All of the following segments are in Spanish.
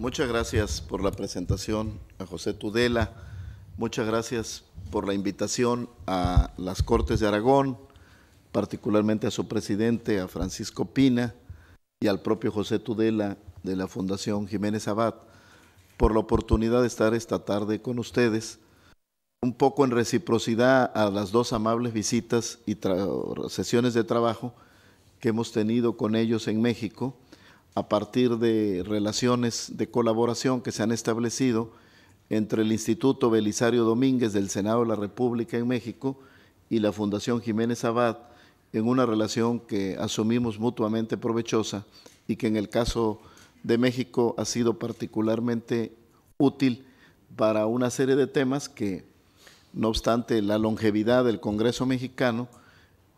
Muchas gracias por la presentación a José Tudela. Muchas gracias por la invitación a las Cortes de Aragón, particularmente a su presidente, a Francisco Pina, y al propio José Tudela de la Fundación Jiménez Abad, por la oportunidad de estar esta tarde con ustedes, un poco en reciprocidad a las dos amables visitas y sesiones de trabajo que hemos tenido con ellos en México a partir de relaciones de colaboración que se han establecido entre el Instituto Belisario Domínguez del Senado de la República en México y la Fundación Jiménez Abad en una relación que asumimos mutuamente provechosa y que en el caso de México ha sido particularmente útil para una serie de temas que, no obstante la longevidad del Congreso mexicano,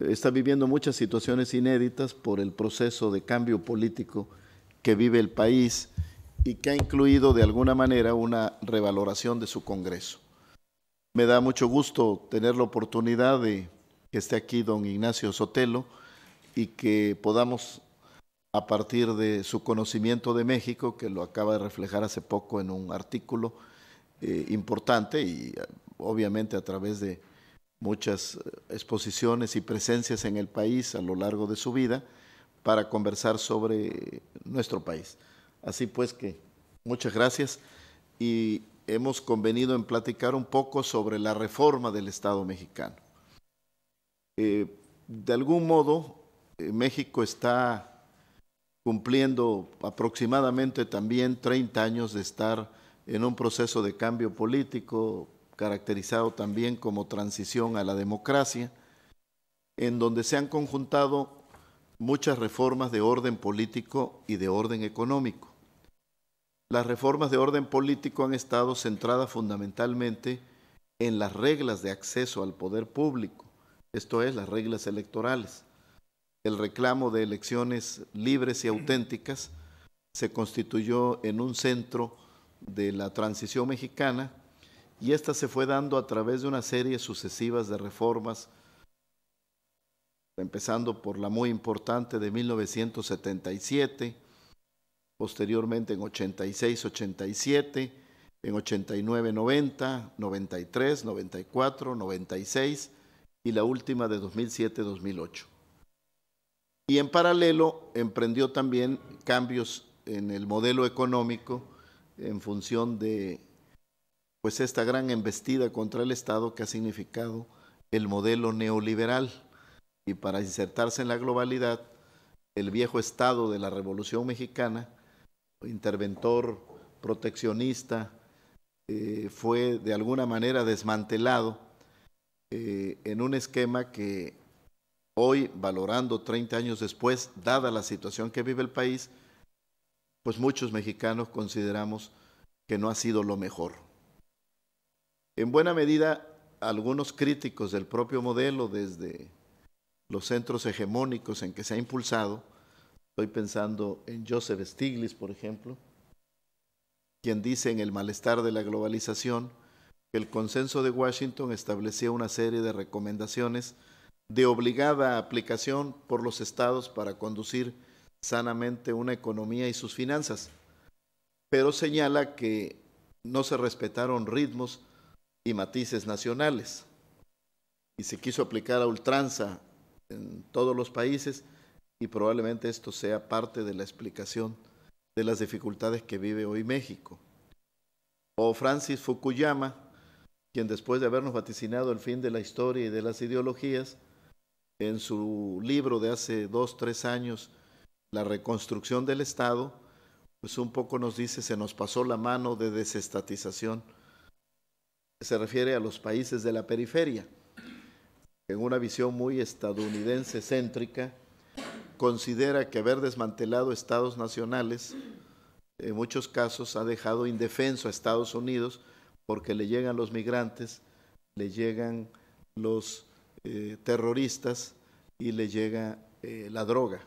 está viviendo muchas situaciones inéditas por el proceso de cambio político que vive el país y que ha incluido de alguna manera una revaloración de su Congreso. Me da mucho gusto tener la oportunidad de que esté aquí don Ignacio Sotelo y que podamos, a partir de su conocimiento de México, que lo acaba de reflejar hace poco en un artículo eh, importante y eh, obviamente a través de muchas eh, exposiciones y presencias en el país a lo largo de su vida, para conversar sobre nuestro país. Así pues que muchas gracias y hemos convenido en platicar un poco sobre la reforma del Estado mexicano. Eh, de algún modo, eh, México está cumpliendo aproximadamente también 30 años de estar en un proceso de cambio político, caracterizado también como transición a la democracia, en donde se han conjuntado muchas reformas de orden político y de orden económico. Las reformas de orden político han estado centradas fundamentalmente en las reglas de acceso al poder público, esto es, las reglas electorales. El reclamo de elecciones libres y auténticas se constituyó en un centro de la transición mexicana y esta se fue dando a través de una serie sucesivas de reformas empezando por la muy importante de 1977, posteriormente en 86, 87, en 89, 90, 93, 94, 96 y la última de 2007, 2008. Y en paralelo emprendió también cambios en el modelo económico en función de pues esta gran embestida contra el Estado que ha significado el modelo neoliberal y para insertarse en la globalidad, el viejo Estado de la Revolución Mexicana, interventor, proteccionista, eh, fue de alguna manera desmantelado eh, en un esquema que hoy, valorando 30 años después, dada la situación que vive el país, pues muchos mexicanos consideramos que no ha sido lo mejor. En buena medida, algunos críticos del propio modelo, desde los centros hegemónicos en que se ha impulsado, estoy pensando en Joseph Stiglitz, por ejemplo, quien dice en El malestar de la globalización que el consenso de Washington establecía una serie de recomendaciones de obligada aplicación por los estados para conducir sanamente una economía y sus finanzas, pero señala que no se respetaron ritmos y matices nacionales y se quiso aplicar a ultranza en todos los países y probablemente esto sea parte de la explicación de las dificultades que vive hoy México. O Francis Fukuyama, quien después de habernos vaticinado el fin de la historia y de las ideologías, en su libro de hace dos, tres años, La reconstrucción del Estado, pues un poco nos dice, se nos pasó la mano de desestatización, se refiere a los países de la periferia en una visión muy estadounidense céntrica, considera que haber desmantelado estados nacionales en muchos casos ha dejado indefenso a Estados Unidos porque le llegan los migrantes, le llegan los eh, terroristas y le llega eh, la droga.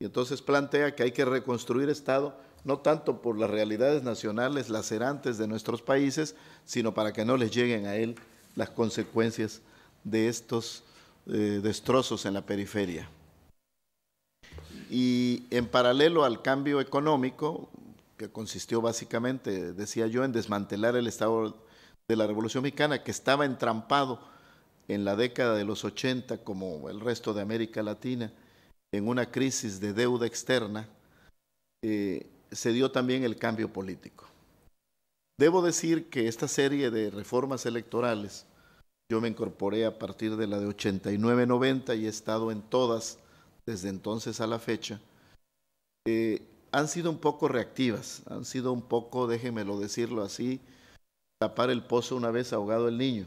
Y entonces plantea que hay que reconstruir Estado, no tanto por las realidades nacionales lacerantes de nuestros países, sino para que no les lleguen a él las consecuencias de estos eh, destrozos en la periferia. Y en paralelo al cambio económico, que consistió básicamente, decía yo, en desmantelar el Estado de la Revolución Mexicana, que estaba entrampado en la década de los 80, como el resto de América Latina, en una crisis de deuda externa, eh, se dio también el cambio político. Debo decir que esta serie de reformas electorales yo me incorporé a partir de la de 89-90 y he estado en todas desde entonces a la fecha. Eh, han sido un poco reactivas, han sido un poco, déjenmelo decirlo así, tapar el pozo una vez ahogado el niño.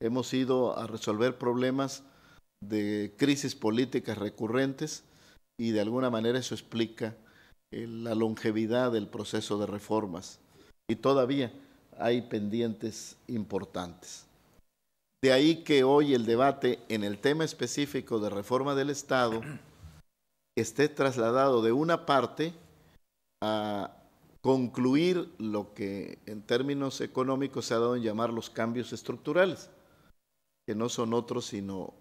Hemos ido a resolver problemas de crisis políticas recurrentes y de alguna manera eso explica eh, la longevidad del proceso de reformas. Y todavía hay pendientes importantes. De ahí que hoy el debate en el tema específico de reforma del Estado esté trasladado de una parte a concluir lo que en términos económicos se ha dado en llamar los cambios estructurales, que no son otros sino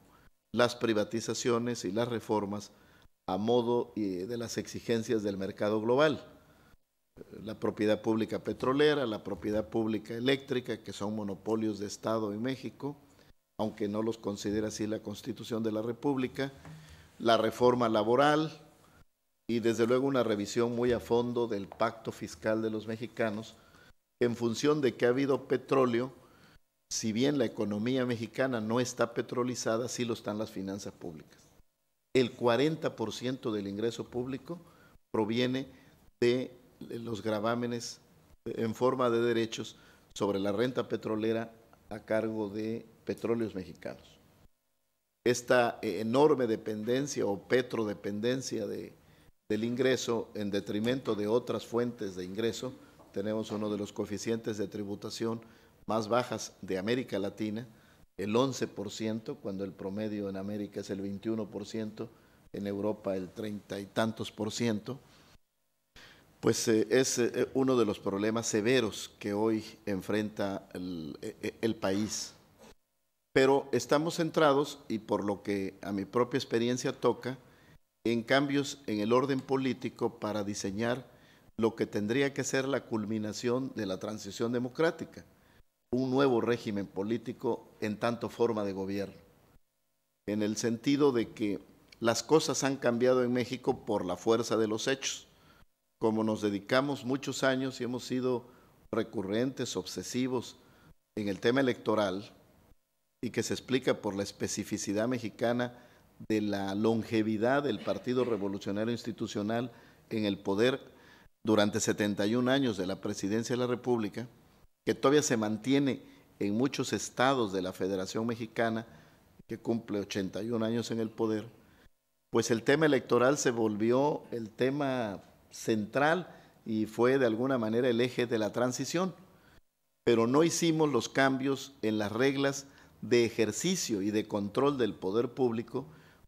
las privatizaciones y las reformas a modo eh, de las exigencias del mercado global. La propiedad pública petrolera, la propiedad pública eléctrica, que son monopolios de Estado en México, aunque no los considera así la Constitución de la República, la reforma laboral y desde luego una revisión muy a fondo del pacto fiscal de los mexicanos, en función de que ha habido petróleo, si bien la economía mexicana no está petrolizada, sí lo están las finanzas públicas. El 40% del ingreso público proviene de los gravámenes en forma de derechos sobre la renta petrolera a cargo de petróleos mexicanos. Esta eh, enorme dependencia o petrodependencia de, del ingreso en detrimento de otras fuentes de ingreso, tenemos uno de los coeficientes de tributación más bajas de América Latina, el 11%, cuando el promedio en América es el 21%, en Europa el treinta y tantos por ciento, pues eh, es eh, uno de los problemas severos que hoy enfrenta el, el país pero estamos centrados, y por lo que a mi propia experiencia toca, en cambios en el orden político para diseñar lo que tendría que ser la culminación de la transición democrática, un nuevo régimen político en tanto forma de gobierno, en el sentido de que las cosas han cambiado en México por la fuerza de los hechos. Como nos dedicamos muchos años y hemos sido recurrentes, obsesivos en el tema electoral, y que se explica por la especificidad mexicana de la longevidad del Partido Revolucionario Institucional en el poder durante 71 años de la presidencia de la República, que todavía se mantiene en muchos estados de la Federación Mexicana, que cumple 81 años en el poder, pues el tema electoral se volvió el tema central y fue de alguna manera el eje de la transición, pero no hicimos los cambios en las reglas de ejercicio y de control del poder público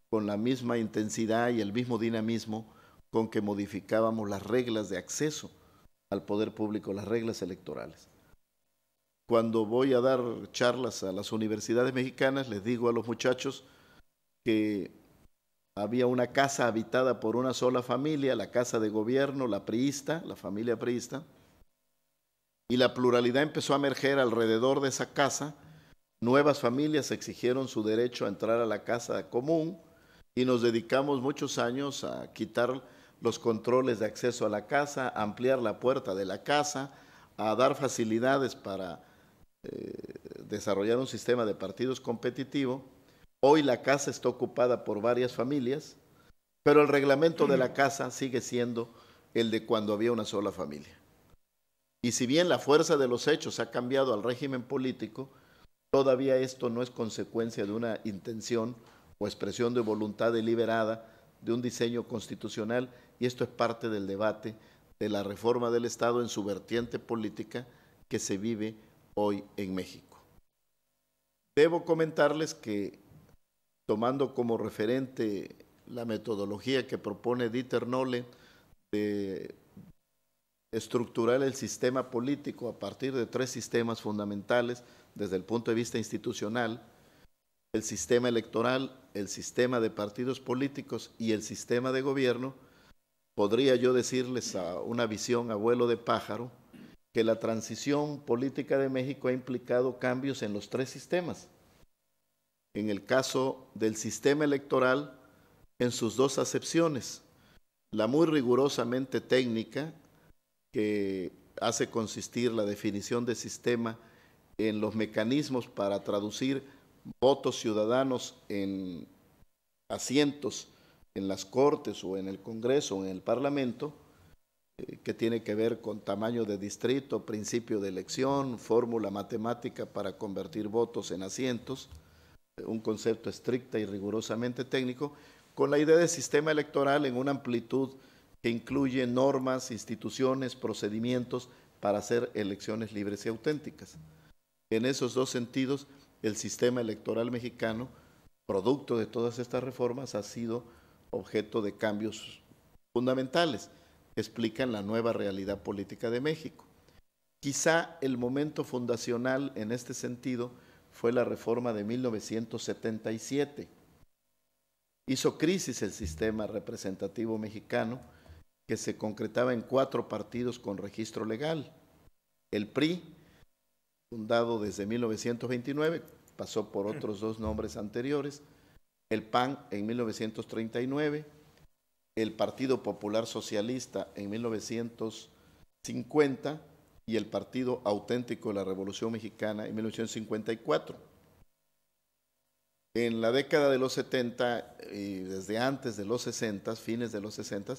con la misma intensidad y el mismo dinamismo con que modificábamos las reglas de acceso al poder público, las reglas electorales. Cuando voy a dar charlas a las universidades mexicanas, les digo a los muchachos que había una casa habitada por una sola familia, la casa de gobierno, la priista, la familia priista, y la pluralidad empezó a emerger alrededor de esa casa, Nuevas familias exigieron su derecho a entrar a la casa común y nos dedicamos muchos años a quitar los controles de acceso a la casa, ampliar la puerta de la casa, a dar facilidades para eh, desarrollar un sistema de partidos competitivo. Hoy la casa está ocupada por varias familias, pero el reglamento de la mm. casa sigue siendo el de cuando había una sola familia. Y si bien la fuerza de los hechos ha cambiado al régimen político, Todavía esto no es consecuencia de una intención o expresión de voluntad deliberada de un diseño constitucional y esto es parte del debate de la reforma del Estado en su vertiente política que se vive hoy en México. Debo comentarles que tomando como referente la metodología que propone Dieter Nolle de estructurar el sistema político a partir de tres sistemas fundamentales, desde el punto de vista institucional, el sistema electoral, el sistema de partidos políticos y el sistema de gobierno, podría yo decirles a una visión abuelo de pájaro que la transición política de México ha implicado cambios en los tres sistemas. En el caso del sistema electoral, en sus dos acepciones, la muy rigurosamente técnica, que hace consistir la definición de sistema en los mecanismos para traducir votos ciudadanos en asientos en las Cortes o en el Congreso o en el Parlamento, eh, que tiene que ver con tamaño de distrito, principio de elección, fórmula matemática para convertir votos en asientos, eh, un concepto estricta y rigurosamente técnico, con la idea de sistema electoral en una amplitud que incluye normas, instituciones, procedimientos para hacer elecciones libres y auténticas. En esos dos sentidos, el sistema electoral mexicano, producto de todas estas reformas, ha sido objeto de cambios fundamentales que explican la nueva realidad política de México. Quizá el momento fundacional en este sentido fue la reforma de 1977. Hizo crisis el sistema representativo mexicano que se concretaba en cuatro partidos con registro legal. El PRI, fundado desde 1929, pasó por otros dos nombres anteriores, el PAN en 1939, el Partido Popular Socialista en 1950 y el Partido Auténtico de la Revolución Mexicana en 1954. En la década de los 70 y desde antes de los 60, fines de los 60,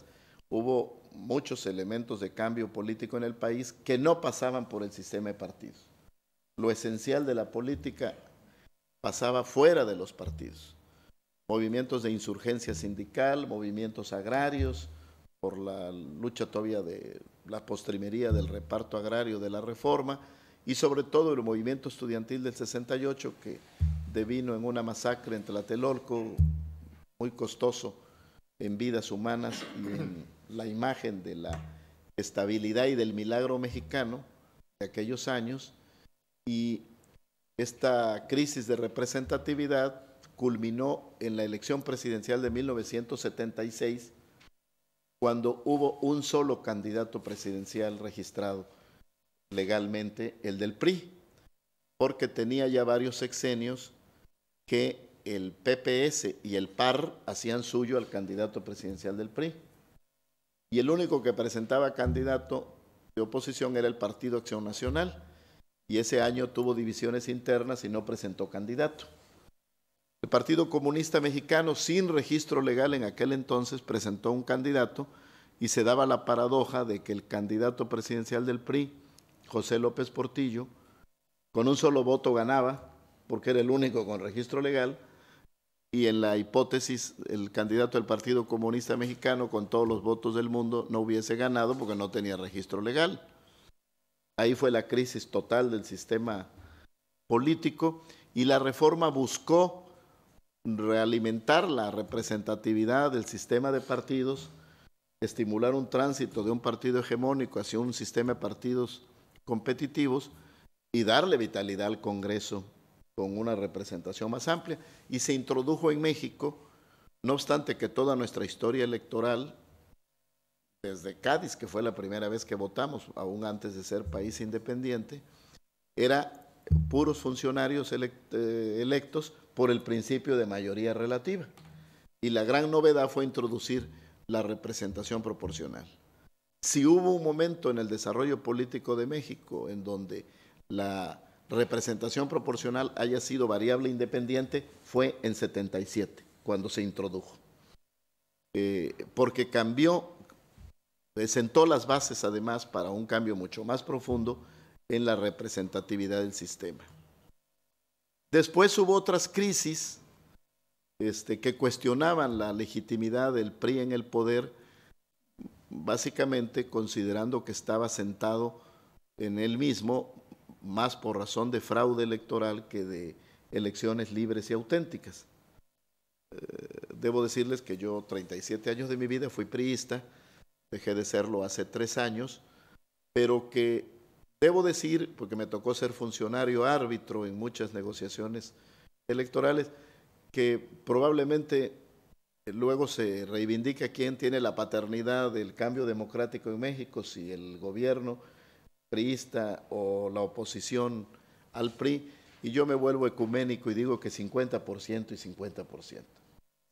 hubo muchos elementos de cambio político en el país que no pasaban por el sistema de partidos lo esencial de la política pasaba fuera de los partidos. Movimientos de insurgencia sindical, movimientos agrarios, por la lucha todavía de la postrimería del reparto agrario de la reforma y sobre todo el movimiento estudiantil del 68 que devino en una masacre en Tlatelolco muy costoso en vidas humanas y en la imagen de la estabilidad y del milagro mexicano de aquellos años y esta crisis de representatividad culminó en la elección presidencial de 1976, cuando hubo un solo candidato presidencial registrado legalmente, el del PRI, porque tenía ya varios sexenios que el PPS y el PAR hacían suyo al candidato presidencial del PRI. Y el único que presentaba candidato de oposición era el Partido Acción Nacional y ese año tuvo divisiones internas y no presentó candidato. El Partido Comunista Mexicano, sin registro legal en aquel entonces, presentó un candidato y se daba la paradoja de que el candidato presidencial del PRI, José López Portillo, con un solo voto ganaba, porque era el único con registro legal, y en la hipótesis el candidato del Partido Comunista Mexicano con todos los votos del mundo no hubiese ganado porque no tenía registro legal. Ahí fue la crisis total del sistema político y la reforma buscó realimentar la representatividad del sistema de partidos, estimular un tránsito de un partido hegemónico hacia un sistema de partidos competitivos y darle vitalidad al Congreso con una representación más amplia. Y se introdujo en México, no obstante que toda nuestra historia electoral desde Cádiz, que fue la primera vez que votamos, aún antes de ser país independiente, era puros funcionarios eh, electos por el principio de mayoría relativa. Y la gran novedad fue introducir la representación proporcional. Si hubo un momento en el desarrollo político de México en donde la representación proporcional haya sido variable independiente, fue en 77, cuando se introdujo. Eh, porque cambió sentó las bases además para un cambio mucho más profundo en la representatividad del sistema. Después hubo otras crisis este, que cuestionaban la legitimidad del PRI en el poder, básicamente considerando que estaba sentado en él mismo más por razón de fraude electoral que de elecciones libres y auténticas. Eh, debo decirles que yo 37 años de mi vida fui priista, dejé de serlo hace tres años, pero que debo decir, porque me tocó ser funcionario árbitro en muchas negociaciones electorales, que probablemente luego se reivindica quién tiene la paternidad del cambio democrático en México, si el gobierno priista o la oposición al PRI, y yo me vuelvo ecuménico y digo que 50% y 50%.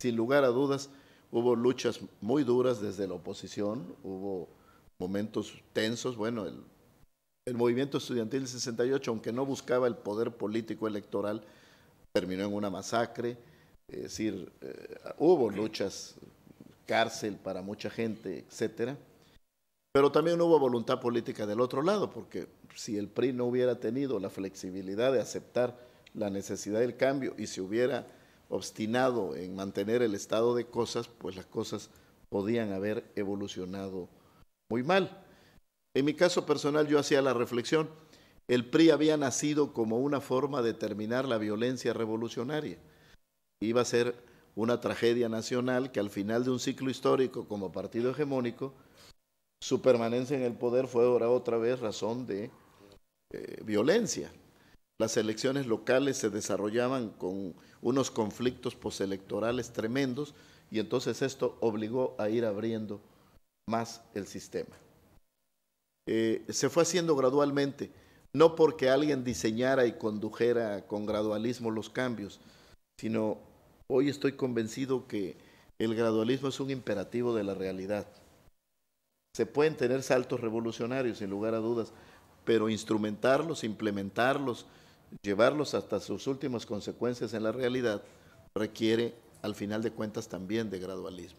Sin lugar a dudas, hubo luchas muy duras desde la oposición, hubo momentos tensos. Bueno, el, movimiento estudiantil del 68, aunque no buscaba el poder político electoral, terminó en una masacre. Es decir, eh, hubo luchas, cárcel para mucha gente, etcétera. Pero también hubo voluntad política del otro lado, porque si el PRI no hubiera tenido la flexibilidad de aceptar la necesidad del cambio y si hubiera obstinado en mantener el estado de cosas, pues las cosas podían haber evolucionado muy mal. En mi caso personal yo hacía la reflexión, el PRI había nacido como una forma de terminar la violencia revolucionaria. Iba a ser una tragedia nacional que al final de un ciclo histórico como partido hegemónico, su permanencia en el poder fue ahora otra vez razón de eh, violencia. Las elecciones locales se desarrollaban con unos conflictos postelectorales tremendos y entonces esto obligó a ir abriendo más el sistema. Eh, se fue haciendo gradualmente, no porque alguien diseñara y condujera con gradualismo los cambios, sino hoy estoy convencido que el gradualismo es un imperativo de la realidad. Se pueden tener saltos revolucionarios, sin lugar a dudas, pero instrumentarlos, implementarlos, llevarlos hasta sus últimas consecuencias en la realidad requiere, al final de cuentas, también de gradualismo.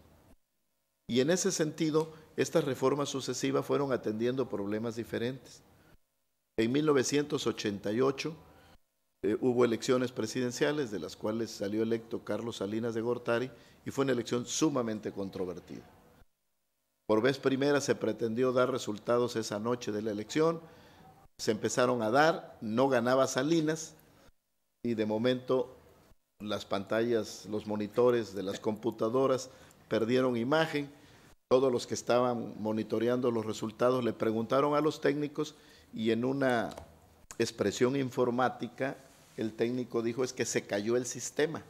Y en ese sentido, estas reformas sucesivas fueron atendiendo problemas diferentes. En 1988 eh, hubo elecciones presidenciales, de las cuales salió electo Carlos Salinas de Gortari, y fue una elección sumamente controvertida. Por vez primera se pretendió dar resultados esa noche de la elección, se empezaron a dar, no ganaba Salinas y de momento las pantallas, los monitores de las computadoras perdieron imagen. Todos los que estaban monitoreando los resultados le preguntaron a los técnicos y en una expresión informática el técnico dijo es que se cayó el sistema.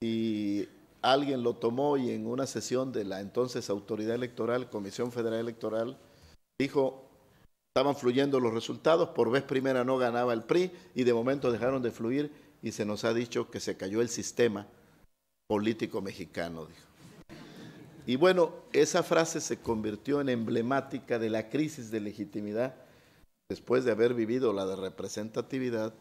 Y alguien lo tomó y en una sesión de la entonces Autoridad Electoral, Comisión Federal Electoral, dijo estaban fluyendo los resultados, por vez primera no ganaba el PRI y de momento dejaron de fluir y se nos ha dicho que se cayó el sistema político mexicano, dijo. Y bueno, esa frase se convirtió en emblemática de la crisis de legitimidad después de haber vivido la de representatividad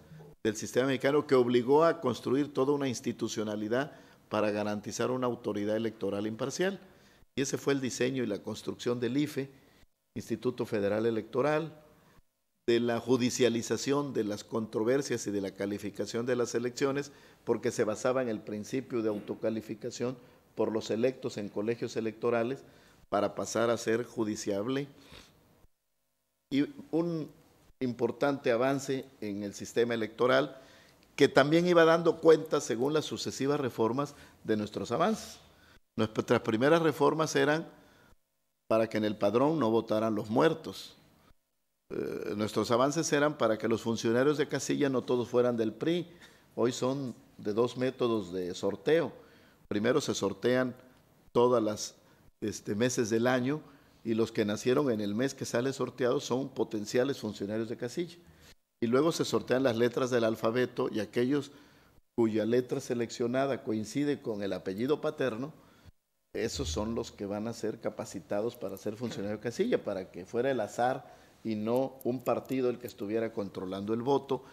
del sistema mexicano que obligó a construir toda una institucionalidad para garantizar una autoridad electoral imparcial. Y ese fue el diseño y la construcción del IFE, Instituto Federal Electoral, de la judicialización de las controversias y de la calificación de las elecciones, porque se basaba en el principio de autocalificación por los electos en colegios electorales para pasar a ser judiciable. Y un importante avance en el sistema electoral que también iba dando cuenta, según las sucesivas reformas, de nuestros avances. Nuestras primeras reformas eran para que en el padrón no votaran los muertos. Eh, nuestros avances eran para que los funcionarios de casilla no todos fueran del PRI. Hoy son de dos métodos de sorteo. Primero se sortean todas las este, meses del año y los que nacieron en el mes que sale sorteado son potenciales funcionarios de casilla. Y luego se sortean las letras del alfabeto y aquellos cuya letra seleccionada coincide con el apellido paterno esos son los que van a ser capacitados para ser funcionario de casilla, para que fuera el azar y no un partido el que estuviera controlando el voto.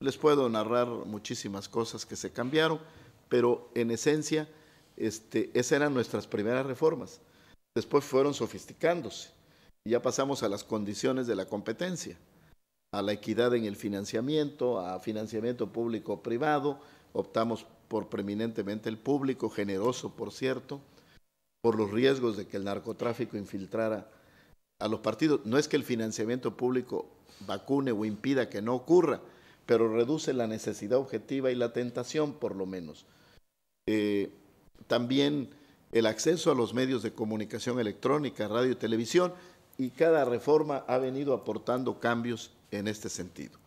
Les puedo narrar muchísimas cosas que se cambiaron, pero en esencia este, esas eran nuestras primeras reformas. Después fueron sofisticándose ya pasamos a las condiciones de la competencia, a la equidad en el financiamiento, a financiamiento público-privado, optamos por preeminentemente el público, generoso por cierto, por los riesgos de que el narcotráfico infiltrara a los partidos. No es que el financiamiento público vacune o impida que no ocurra, pero reduce la necesidad objetiva y la tentación, por lo menos. Eh, también el acceso a los medios de comunicación electrónica, radio y televisión, y cada reforma ha venido aportando cambios en este sentido.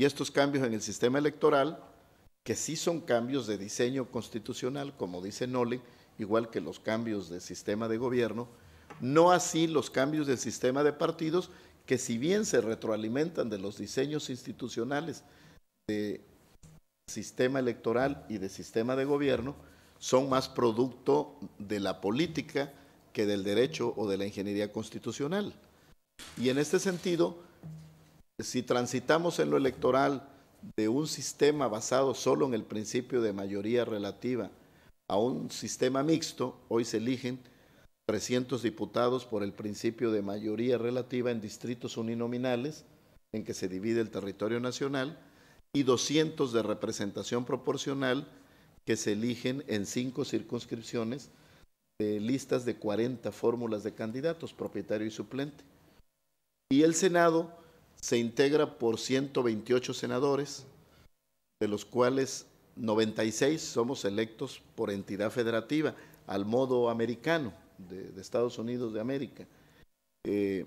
Y estos cambios en el sistema electoral, que sí son cambios de diseño constitucional, como dice Nolen igual que los cambios de sistema de gobierno, no así los cambios del sistema de partidos, que si bien se retroalimentan de los diseños institucionales de sistema electoral y de sistema de gobierno, son más producto de la política que del derecho o de la ingeniería constitucional. Y en este sentido, si transitamos en lo electoral de un sistema basado solo en el principio de mayoría relativa a un sistema mixto, hoy se eligen 300 diputados por el principio de mayoría relativa en distritos uninominales, en que se divide el territorio nacional, y 200 de representación proporcional que se eligen en cinco circunscripciones de listas de 40 fórmulas de candidatos, propietario y suplente. Y el Senado se integra por 128 senadores, de los cuales 96 somos electos por entidad federativa, al modo americano, de, Estados Unidos de América. Eh,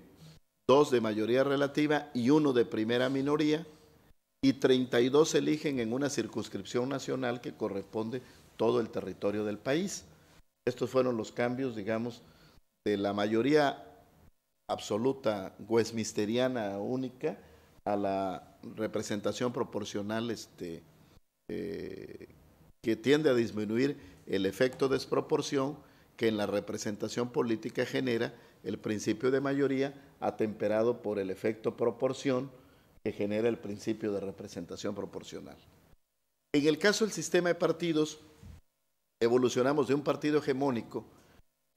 dos de mayoría relativa y uno de primera minoría, y 32 se eligen en una circunscripción nacional que corresponde todo el territorio del país. Estos fueron los cambios, digamos, de la mayoría absoluta westminsteriana única a la representación proporcional este, eh, que tiende a disminuir el efecto desproporción que en la representación política genera el principio de mayoría atemperado por el efecto proporción que genera el principio de representación proporcional. En el caso del sistema de partidos, evolucionamos de un partido hegemónico,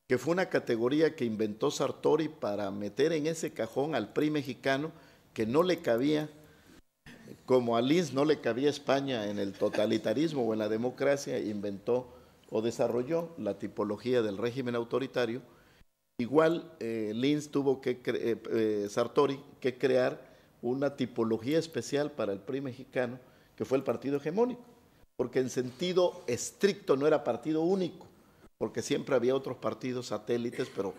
que fue una categoría que inventó Sartori para meter en ese cajón al PRI mexicano que no le cabía como a Lins no le cabía España en el totalitarismo o en la democracia, inventó o desarrolló la tipología del régimen autoritario. Igual eh, tuvo que, eh, eh, Sartori, que crear una tipología especial para el PRI mexicano, que fue el partido hegemónico, porque en sentido estricto no era partido único, porque siempre había otros partidos satélites, pero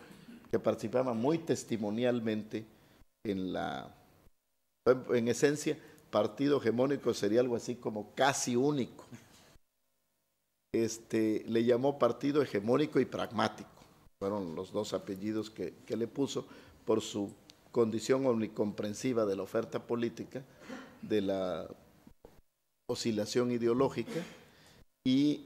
que participaban muy testimonialmente en la, en esencia, partido hegemónico sería algo así como casi único. Este, le llamó partido hegemónico y pragmático. Fueron los dos apellidos que, que le puso por su condición omnicomprensiva de la oferta política, de la oscilación ideológica y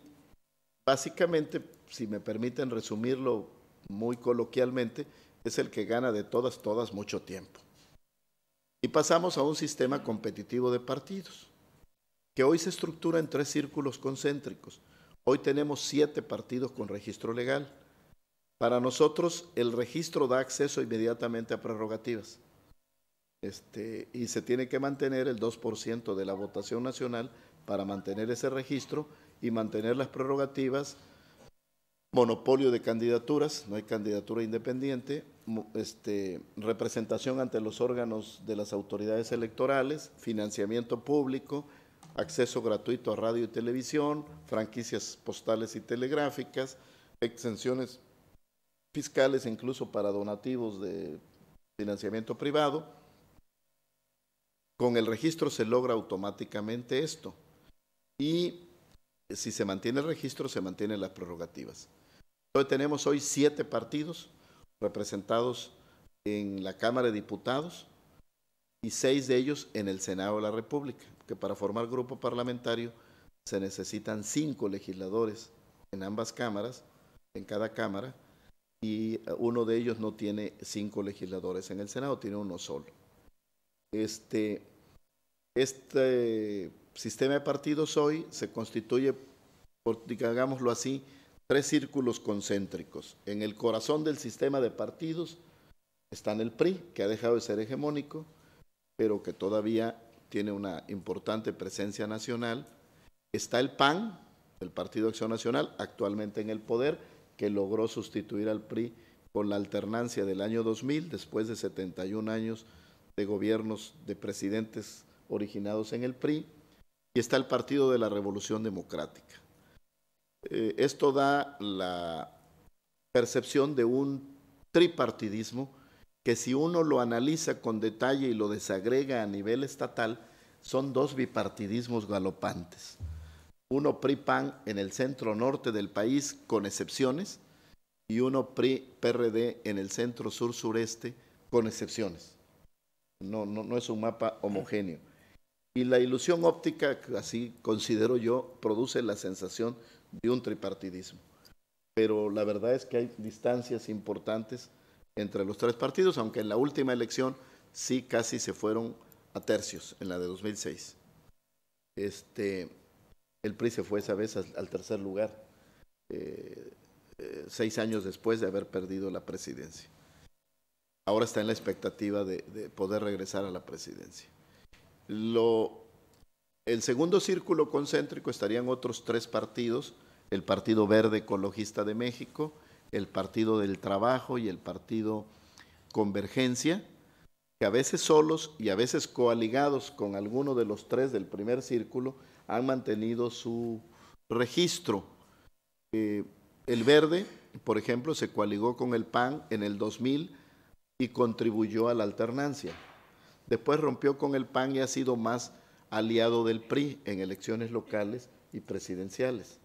básicamente, si me permiten resumirlo muy coloquialmente, es el que gana de todas, todas mucho tiempo. Y pasamos a un sistema competitivo de partidos, que hoy se estructura en tres círculos concéntricos. Hoy tenemos siete partidos con registro legal. Para nosotros el registro da acceso inmediatamente a prerrogativas. Este, y se tiene que mantener el 2% de la votación nacional para mantener ese registro y mantener las prerrogativas, monopolio de candidaturas, no hay candidatura independiente, este, representación ante los órganos de las autoridades electorales, financiamiento público, acceso gratuito a radio y televisión, franquicias postales y telegráficas, exenciones fiscales e incluso para donativos de financiamiento privado. Con el registro se logra automáticamente esto y si se mantiene el registro se mantienen las prerrogativas. Entonces tenemos hoy siete partidos representados en la Cámara de Diputados y seis de ellos en el Senado de la República, que para formar grupo parlamentario se necesitan cinco legisladores en ambas cámaras, en cada cámara, y eh, uno de ellos no tiene cinco legisladores en el Senado, tiene uno solo. Este, este sistema de partidos hoy se constituye, por, digámoslo así, tres círculos concéntricos. En el corazón del sistema de partidos están el PRI, que ha dejado de ser hegemónico, pero que todavía tiene una importante presencia nacional. Está el PAN, el Partido Acción Nacional, actualmente en el poder, que logró sustituir al PRI con la alternancia del año 2000, después de 71 años de gobiernos de presidentes originados en el PRI. Y está el Partido de la Revolución Democrática eh, esto da la percepción de un tripartidismo que si uno lo analiza con detalle y lo desagrega a nivel estatal, son dos bipartidismos galopantes. Uno PRI-PAN en el centro norte del país, con excepciones, y uno PRI-PRD en el centro sur-sureste, con excepciones. No, no, no es un mapa homogéneo. Y la ilusión óptica, así considero yo, produce la sensación de un tripartidismo. Pero la verdad es que hay distancias importantes entre los tres partidos, aunque en la última elección sí casi se fueron a tercios, en la de 2006. Este, el PRI se fue esa vez al, tercer lugar, eh, eh, seis años después de haber perdido la presidencia. Ahora está en la expectativa de, de poder regresar a la presidencia. Lo el segundo círculo concéntrico estarían otros tres partidos, el Partido Verde Ecologista de México, el Partido del Trabajo y el Partido Convergencia, que a veces solos y a veces coaligados con alguno de los tres del primer círculo han mantenido su registro. Eh, el Verde, por ejemplo, se coaligó con el PAN en el 2000 y contribuyó a la alternancia. Después rompió con el PAN y ha sido más aliado del PRI en elecciones locales y presidenciales.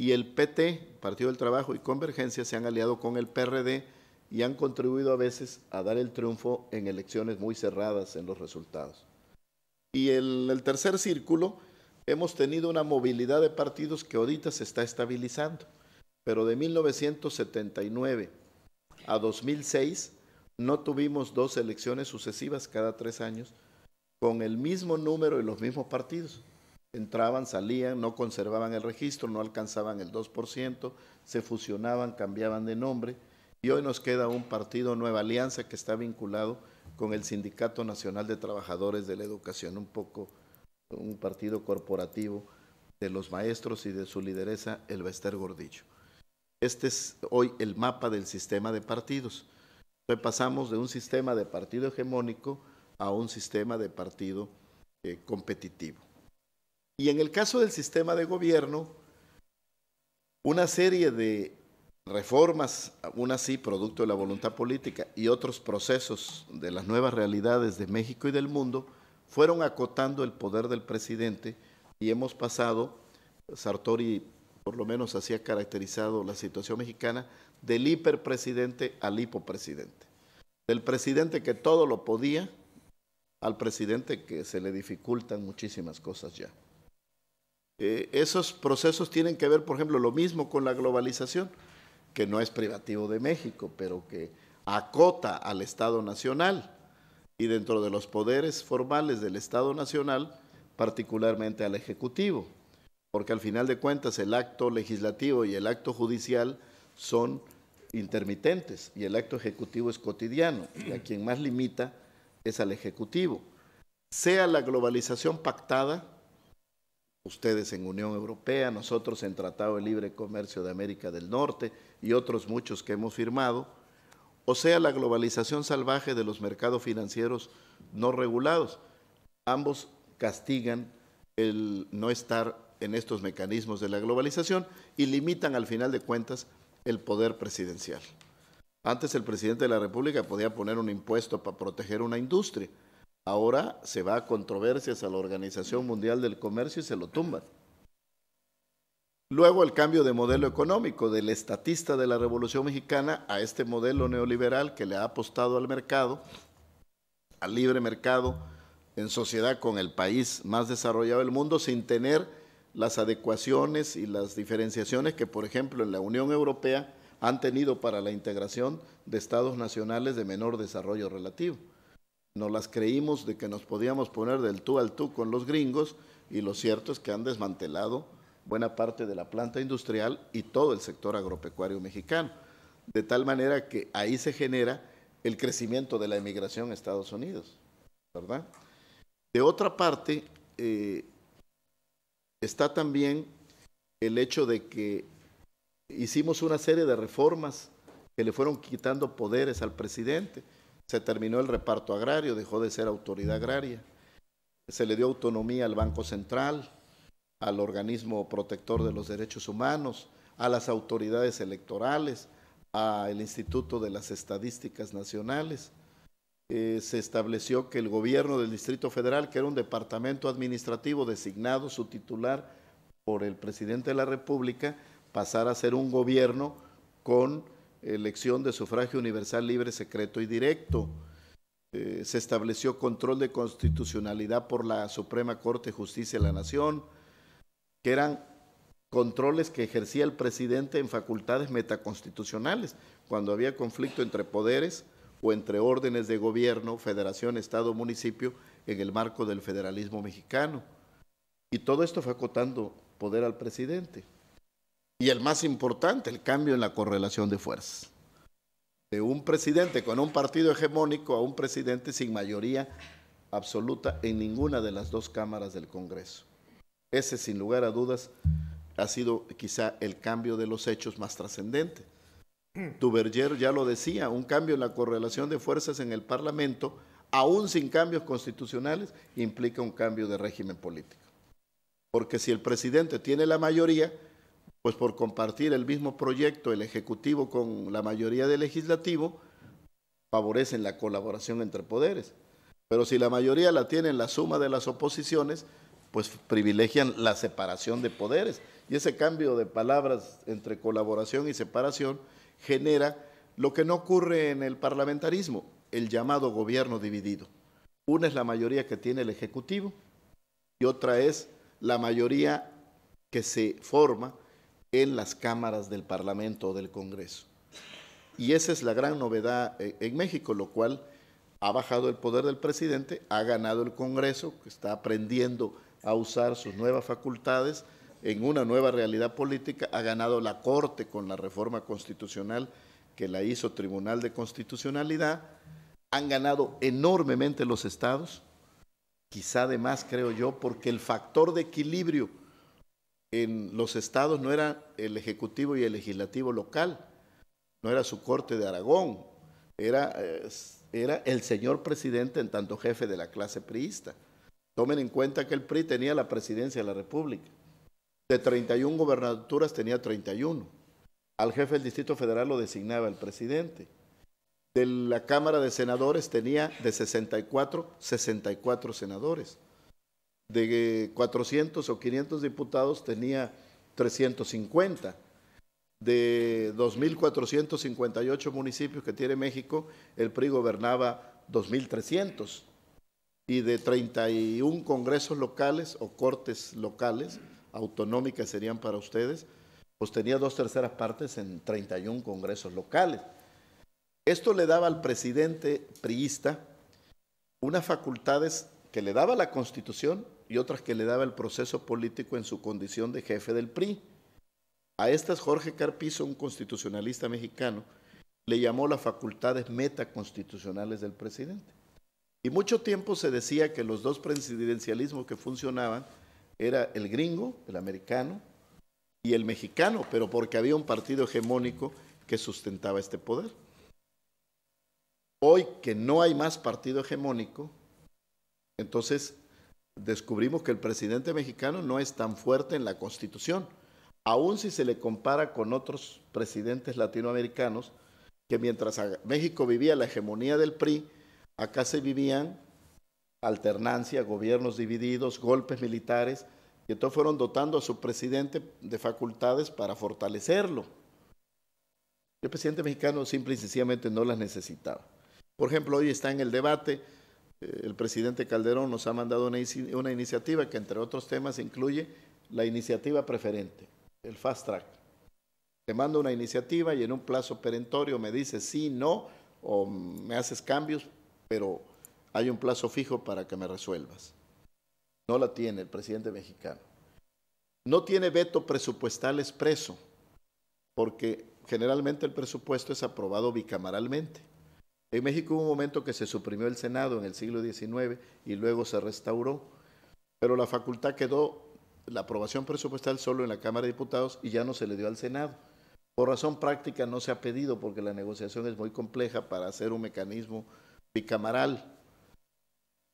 Y el PT, Partido del Trabajo y Convergencia se han aliado con el PRD y han contribuido a veces a dar el triunfo en elecciones muy cerradas en los resultados. Y en el tercer círculo, hemos tenido una movilidad de partidos que ahorita se está estabilizando, pero de 1979 a 2006 no tuvimos dos elecciones sucesivas cada tres años, con el mismo número y los mismos partidos. Entraban, salían, no conservaban el registro, no alcanzaban el 2%, se fusionaban, cambiaban de nombre y hoy nos queda un partido Nueva Alianza que está vinculado con el Sindicato Nacional de Trabajadores de la Educación, un poco un partido corporativo de los maestros y de su lideresa Elvester Gordillo. Este es hoy el mapa del sistema de partidos. hoy pasamos de un sistema de partido hegemónico a un sistema de partido eh, competitivo. Y en el caso del sistema de gobierno, una serie de reformas, aún así producto de la voluntad política y otros procesos de las nuevas realidades de México y del mundo, fueron acotando el poder del presidente y hemos pasado, Sartori por lo menos así ha caracterizado la situación mexicana, del hiperpresidente al hipopresidente. Del presidente que todo lo podía, al presidente que se le dificultan muchísimas cosas ya. Eh, esos procesos tienen que ver, por ejemplo, lo mismo con la globalización, que no es privativo de México, pero que acota al Estado Nacional y dentro de los poderes formales del Estado Nacional, particularmente al Ejecutivo, porque al final de cuentas el acto legislativo y el acto judicial son intermitentes y el acto ejecutivo es cotidiano y a quien más limita es al Ejecutivo. Sea la globalización pactada, ustedes en Unión Europea, nosotros en Tratado de Libre Comercio de América del Norte y otros muchos que hemos firmado, o sea la globalización salvaje de los mercados financieros no regulados. Ambos castigan el no estar en estos mecanismos de la globalización y limitan al final de cuentas el poder presidencial. Antes el presidente de la República podía poner un impuesto para proteger una industria. Ahora se va a controversias a la Organización Mundial del Comercio y se lo tumban. Luego el cambio de modelo económico del estatista de la Revolución Mexicana a este modelo neoliberal que le ha apostado al mercado, al libre mercado, en sociedad con el país más desarrollado del mundo, sin tener las adecuaciones y las diferenciaciones que, por ejemplo, en la Unión Europea han tenido para la integración de estados nacionales de menor desarrollo relativo. Nos las creímos de que nos podíamos poner del tú al tú con los gringos y lo cierto es que han desmantelado buena parte de la planta industrial y todo el sector agropecuario mexicano, de tal manera que ahí se genera el crecimiento de la emigración a Estados Unidos, ¿verdad? De otra parte, eh, está también el hecho de que hicimos una serie de reformas que le fueron quitando poderes al presidente. Se terminó el reparto agrario, dejó de ser autoridad agraria. Se le dio autonomía al Banco Central, al organismo protector de los derechos humanos, a las autoridades electorales, al Instituto de las Estadísticas Nacionales. Eh, se estableció que el gobierno del Distrito Federal, que era un departamento administrativo designado su titular por el presidente de la República, pasar a ser un gobierno con elección de sufragio universal libre, secreto y directo. Eh, se estableció control de constitucionalidad por la Suprema Corte de Justicia de la Nación, que eran controles que ejercía el presidente en facultades metaconstitucionales, cuando había conflicto entre poderes o entre órdenes de gobierno, federación, estado, municipio, en el marco del federalismo mexicano. Y todo esto fue acotando poder al presidente. Y el más importante, el cambio en la correlación de fuerzas. De un presidente con un partido hegemónico a un presidente sin mayoría absoluta en ninguna de las dos cámaras del Congreso. Ese, sin lugar a dudas, ha sido quizá el cambio de los hechos más trascendente. Mm. Duverger ya lo decía, un cambio en la correlación de fuerzas en el Parlamento, aún sin cambios constitucionales, implica un cambio de régimen político. Porque si el presidente tiene la mayoría, pues por compartir el mismo proyecto, el Ejecutivo con la mayoría del Legislativo, favorecen la colaboración entre poderes. Pero si la mayoría la en la suma de las oposiciones, pues privilegian la separación de poderes. Y ese cambio de palabras entre colaboración y separación genera lo que no ocurre en el parlamentarismo, el llamado gobierno dividido. Una es la mayoría que tiene el Ejecutivo y otra es la mayoría que se forma en las cámaras del Parlamento o del Congreso. Y esa es la gran novedad eh, en México, lo cual ha bajado el poder del presidente, ha ganado el Congreso, que está aprendiendo a usar sus nuevas facultades en una nueva realidad política, ha ganado la Corte con la reforma constitucional que la hizo Tribunal de Constitucionalidad, han ganado enormemente los estados, quizá además, creo yo, porque el factor de equilibrio en los estados no era el ejecutivo y el legislativo local, no era su corte de Aragón, era, eh, era el señor presidente en tanto jefe de la clase priista. Tomen en cuenta que el PRI tenía la presidencia de la República. De 31 gobernaturas tenía 31. Al jefe del Distrito Federal lo designaba el presidente. De la Cámara de Senadores tenía de 64, 64 senadores de 400 o 500 diputados tenía 350. De 2.458 municipios que tiene México, el PRI gobernaba 2.300. Y de 31 congresos locales o cortes locales, autonómicas serían para ustedes, pues tenía dos terceras partes en 31 congresos locales. Esto le daba al presidente priista unas facultades que le daba la Constitución, y otras que le daba el proceso político en su condición de jefe del PRI. A estas Jorge Carpizo, un constitucionalista mexicano, le llamó las facultades metaconstitucionales del presidente. Y mucho tiempo se decía que los dos presidencialismos que funcionaban era el gringo, el americano, y el mexicano, pero porque había un partido hegemónico que sustentaba este poder. Hoy que no hay más partido hegemónico, entonces descubrimos que el presidente mexicano no es tan fuerte en la constitución, aun si se le compara con otros presidentes latinoamericanos, que mientras México vivía la hegemonía del PRI, acá se vivían alternancia, gobiernos divididos, golpes militares, y entonces fueron dotando a su presidente de facultades para fortalecerlo. El presidente mexicano simple y sencillamente no las necesitaba. Por ejemplo, hoy está en el debate eh, el presidente Calderón nos ha mandado una, iniciativa que entre otros temas incluye la iniciativa preferente, el fast track. Te mando una iniciativa y en un plazo perentorio me dices sí, no, o me haces cambios, pero hay un plazo fijo para que me resuelvas. No la tiene el presidente mexicano. No tiene veto presupuestal expreso, porque generalmente el presupuesto es aprobado bicameralmente en México hubo un momento que se suprimió el Senado en el siglo XIX y luego se restauró, pero la facultad quedó, la aprobación presupuestal solo en la Cámara de Diputados y ya no se le dio al Senado. Por razón práctica no se ha pedido porque la negociación es muy compleja para hacer un mecanismo bicamaral.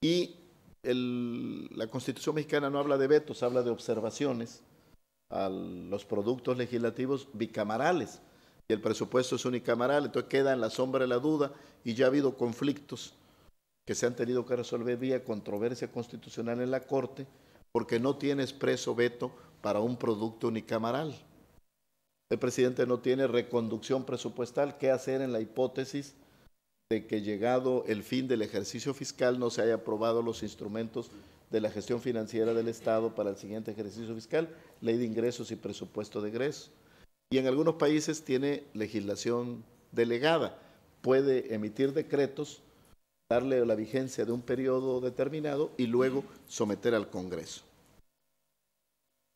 Y la Constitución mexicana no habla de vetos, habla de observaciones a los productos legislativos bicamarales y el presupuesto es unicameral, entonces queda en la sombra de la duda y ya ha habido conflictos que se han tenido que resolver vía controversia constitucional en la Corte porque no tiene expreso veto para un producto unicameral. El presidente no tiene reconducción presupuestal. ¿Qué hacer en la hipótesis de que llegado el fin del ejercicio fiscal no se haya aprobado los instrumentos de la gestión financiera del Estado para el siguiente ejercicio fiscal? Ley de ingresos y presupuesto de egresos y en algunos países tiene legislación delegada. Puede emitir decretos, darle la vigencia de un periodo determinado y luego someter al Congreso.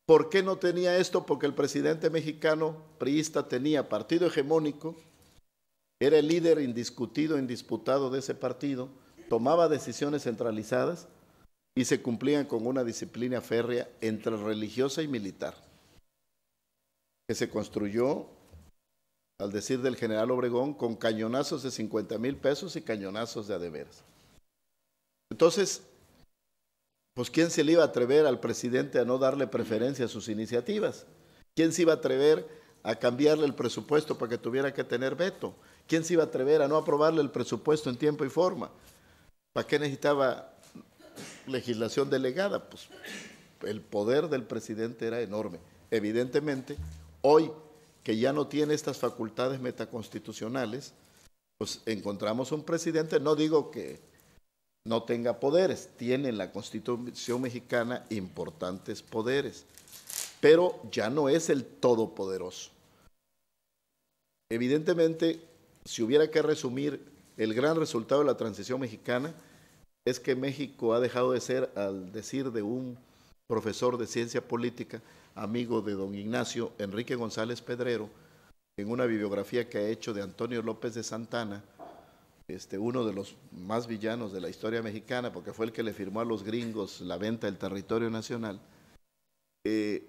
¿Por qué no tenía esto? Porque el presidente mexicano priista tenía partido hegemónico, era el líder indiscutido, indisputado de ese partido, tomaba decisiones centralizadas y se cumplían con una disciplina férrea entre religiosa y militar que se construyó, al decir del general Obregón, con cañonazos de 50 mil pesos y cañonazos de adeveras. Entonces, pues ¿quién se le iba a atrever al presidente a no darle preferencia a sus iniciativas? ¿Quién se iba a atrever a cambiarle el presupuesto para que tuviera que tener veto? ¿Quién se iba a atrever a no aprobarle el presupuesto en tiempo y forma? ¿Para qué necesitaba legislación delegada? Pues el poder del presidente era enorme. Evidentemente, Hoy, que ya no tiene estas facultades metaconstitucionales, pues encontramos un presidente, no digo que no tenga poderes, tiene en la Constitución mexicana importantes poderes, pero ya no es el todopoderoso. Evidentemente, si hubiera que resumir el gran resultado de la transición mexicana, es que México ha dejado de ser, al decir de un profesor de ciencia política, amigo de don Ignacio Enrique González Pedrero, en una bibliografía que ha hecho de Antonio López de Santana, este, uno de los más villanos de la historia mexicana, porque fue el que le firmó a los gringos la venta del territorio nacional, eh,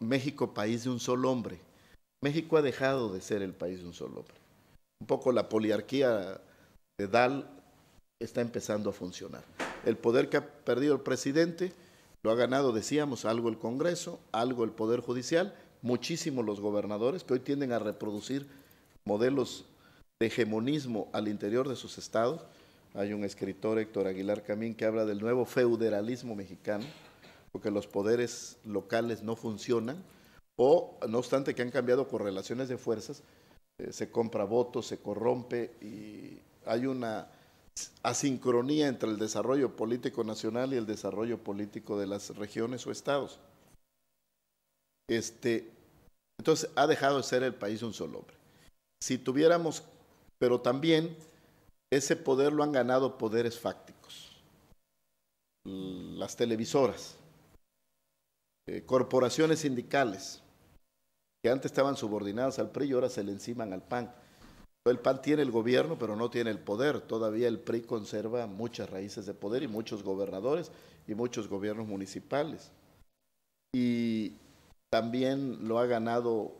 México, país de un solo hombre. México ha dejado de ser el país de un solo hombre. Un poco la poliarquía de Dal está empezando a funcionar. El poder que ha perdido el presidente lo ha ganado, decíamos, algo el Congreso, algo el Poder Judicial, muchísimo los gobernadores que hoy tienden a reproducir modelos de hegemonismo al interior de sus estados. Hay un escritor, Héctor Aguilar Camín, que habla del nuevo feudalismo mexicano, porque los poderes locales no funcionan, o no obstante que han cambiado correlaciones de fuerzas, eh, se compra votos, se corrompe y hay una asincronía entre el desarrollo político nacional y el desarrollo político de las regiones o estados. Este, entonces ha dejado de ser el país un solo hombre. Si tuviéramos, pero también ese poder lo han ganado poderes fácticos, las televisoras, eh, corporaciones sindicales, que antes estaban subordinadas al PRI y ahora se le enciman al PAN el PAN tiene el gobierno, pero no tiene el poder. Todavía el PRI conserva muchas raíces de poder y muchos gobernadores y muchos gobiernos municipales. Y también lo ha ganado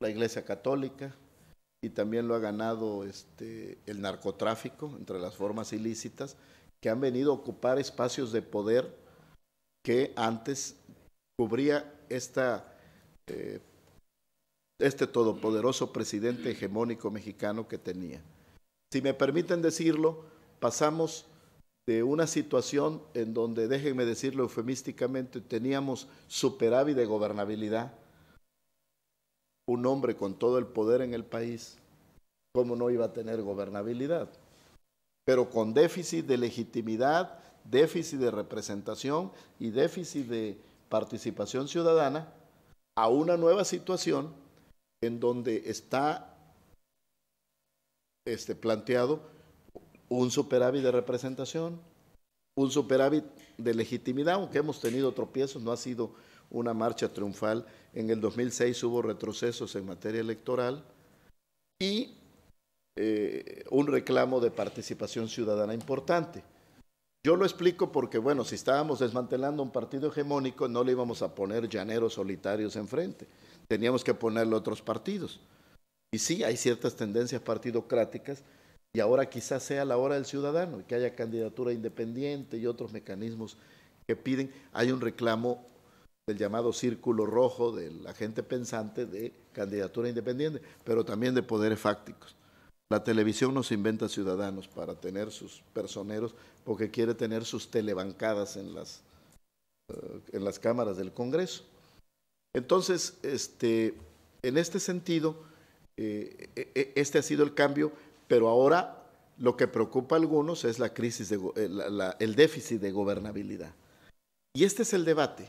la Iglesia Católica y también lo ha ganado este, el narcotráfico, entre las formas ilícitas, que han venido a ocupar espacios de poder que antes cubría esta eh, este todopoderoso presidente hegemónico mexicano que tenía. Si me permiten decirlo, pasamos de una situación en donde, déjenme decirlo eufemísticamente, teníamos superávit de gobernabilidad, un hombre con todo el poder en el país, ¿cómo no iba a tener gobernabilidad? Pero con déficit de legitimidad, déficit de representación y déficit de participación ciudadana, a una nueva situación en donde está este, planteado un superávit de representación, un superávit de legitimidad, aunque hemos tenido tropiezos, no ha sido una marcha triunfal. En el 2006 hubo retrocesos en materia electoral y eh, un reclamo de participación ciudadana importante. Yo lo explico porque, bueno, si estábamos desmantelando un partido hegemónico, no le íbamos a poner llaneros solitarios enfrente teníamos que ponerle otros partidos. Y sí, hay ciertas tendencias partidocráticas y ahora quizás sea la hora del ciudadano, que haya candidatura independiente y otros mecanismos que piden. Hay un reclamo del llamado círculo rojo de la gente pensante de candidatura independiente, pero también de poderes fácticos. La televisión nos inventa ciudadanos para tener sus personeros porque quiere tener sus telebancadas en las, eh, en las cámaras del Congreso. Entonces, este, en este sentido, eh, e, e, este ha sido el cambio, pero ahora lo que preocupa a algunos es la crisis, de, eh, el déficit de gobernabilidad. Y este es el debate.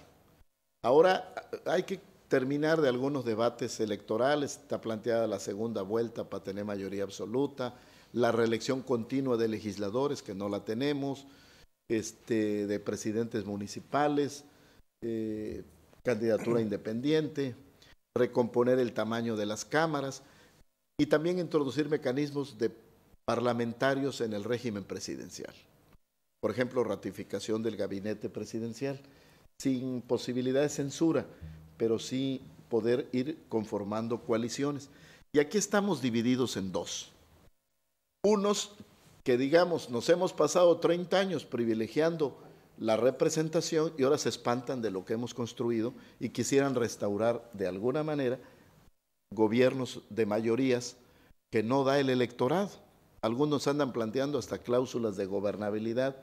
Ahora hay que terminar de algunos debates electorales. Está planteada la segunda vuelta para tener mayoría absoluta, la reelección continua de legisladores, que no la tenemos, este, de presidentes municipales. Eh, candidatura independiente, recomponer el tamaño de las cámaras y también introducir mecanismos de parlamentarios en el régimen presidencial. Por ejemplo, ratificación del gabinete presidencial, sin posibilidad de censura, pero sí poder ir conformando coaliciones. Y aquí estamos divididos en dos. Unos que digamos, nos hemos pasado 30 años privilegiando la representación y ahora se espantan de lo que hemos construido y quisieran restaurar de alguna manera gobiernos de mayorías que no da el electorado. Algunos andan planteando hasta cláusulas de gobernabilidad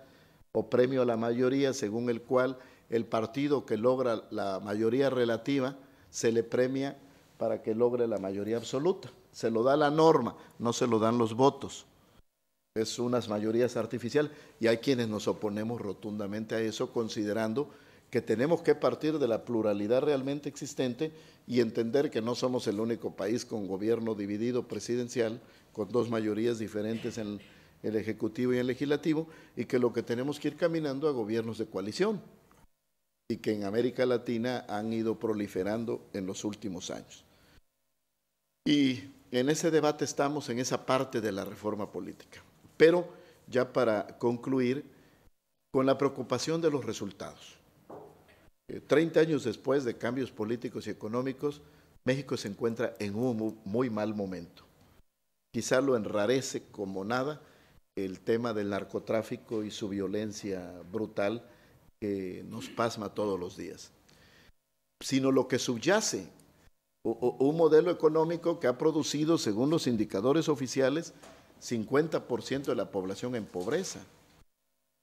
o premio a la mayoría según el cual el partido que logra la mayoría relativa se le premia para que logre la mayoría absoluta. Se lo da la norma, no se lo dan los votos es unas mayorías artificiales y hay quienes nos oponemos rotundamente a eso considerando que tenemos que partir de la pluralidad realmente existente y entender que no somos el único país con gobierno dividido presidencial, con dos mayorías diferentes en el Ejecutivo y el Legislativo, y que lo que tenemos que ir caminando a gobiernos de coalición, y que en América Latina han ido proliferando en los últimos años. Y en ese debate estamos en esa parte de la reforma política. Pero ya para concluir, con la preocupación de los resultados. Eh, treinta años después de cambios políticos y económicos, México se encuentra en un muy mal momento. Quizá lo enrarece como nada el tema del narcotráfico y su violencia brutal que nos pasma todos los días, sino lo que subyace, un modelo económico que ha producido, según los indicadores oficiales, 50% de la población en pobreza,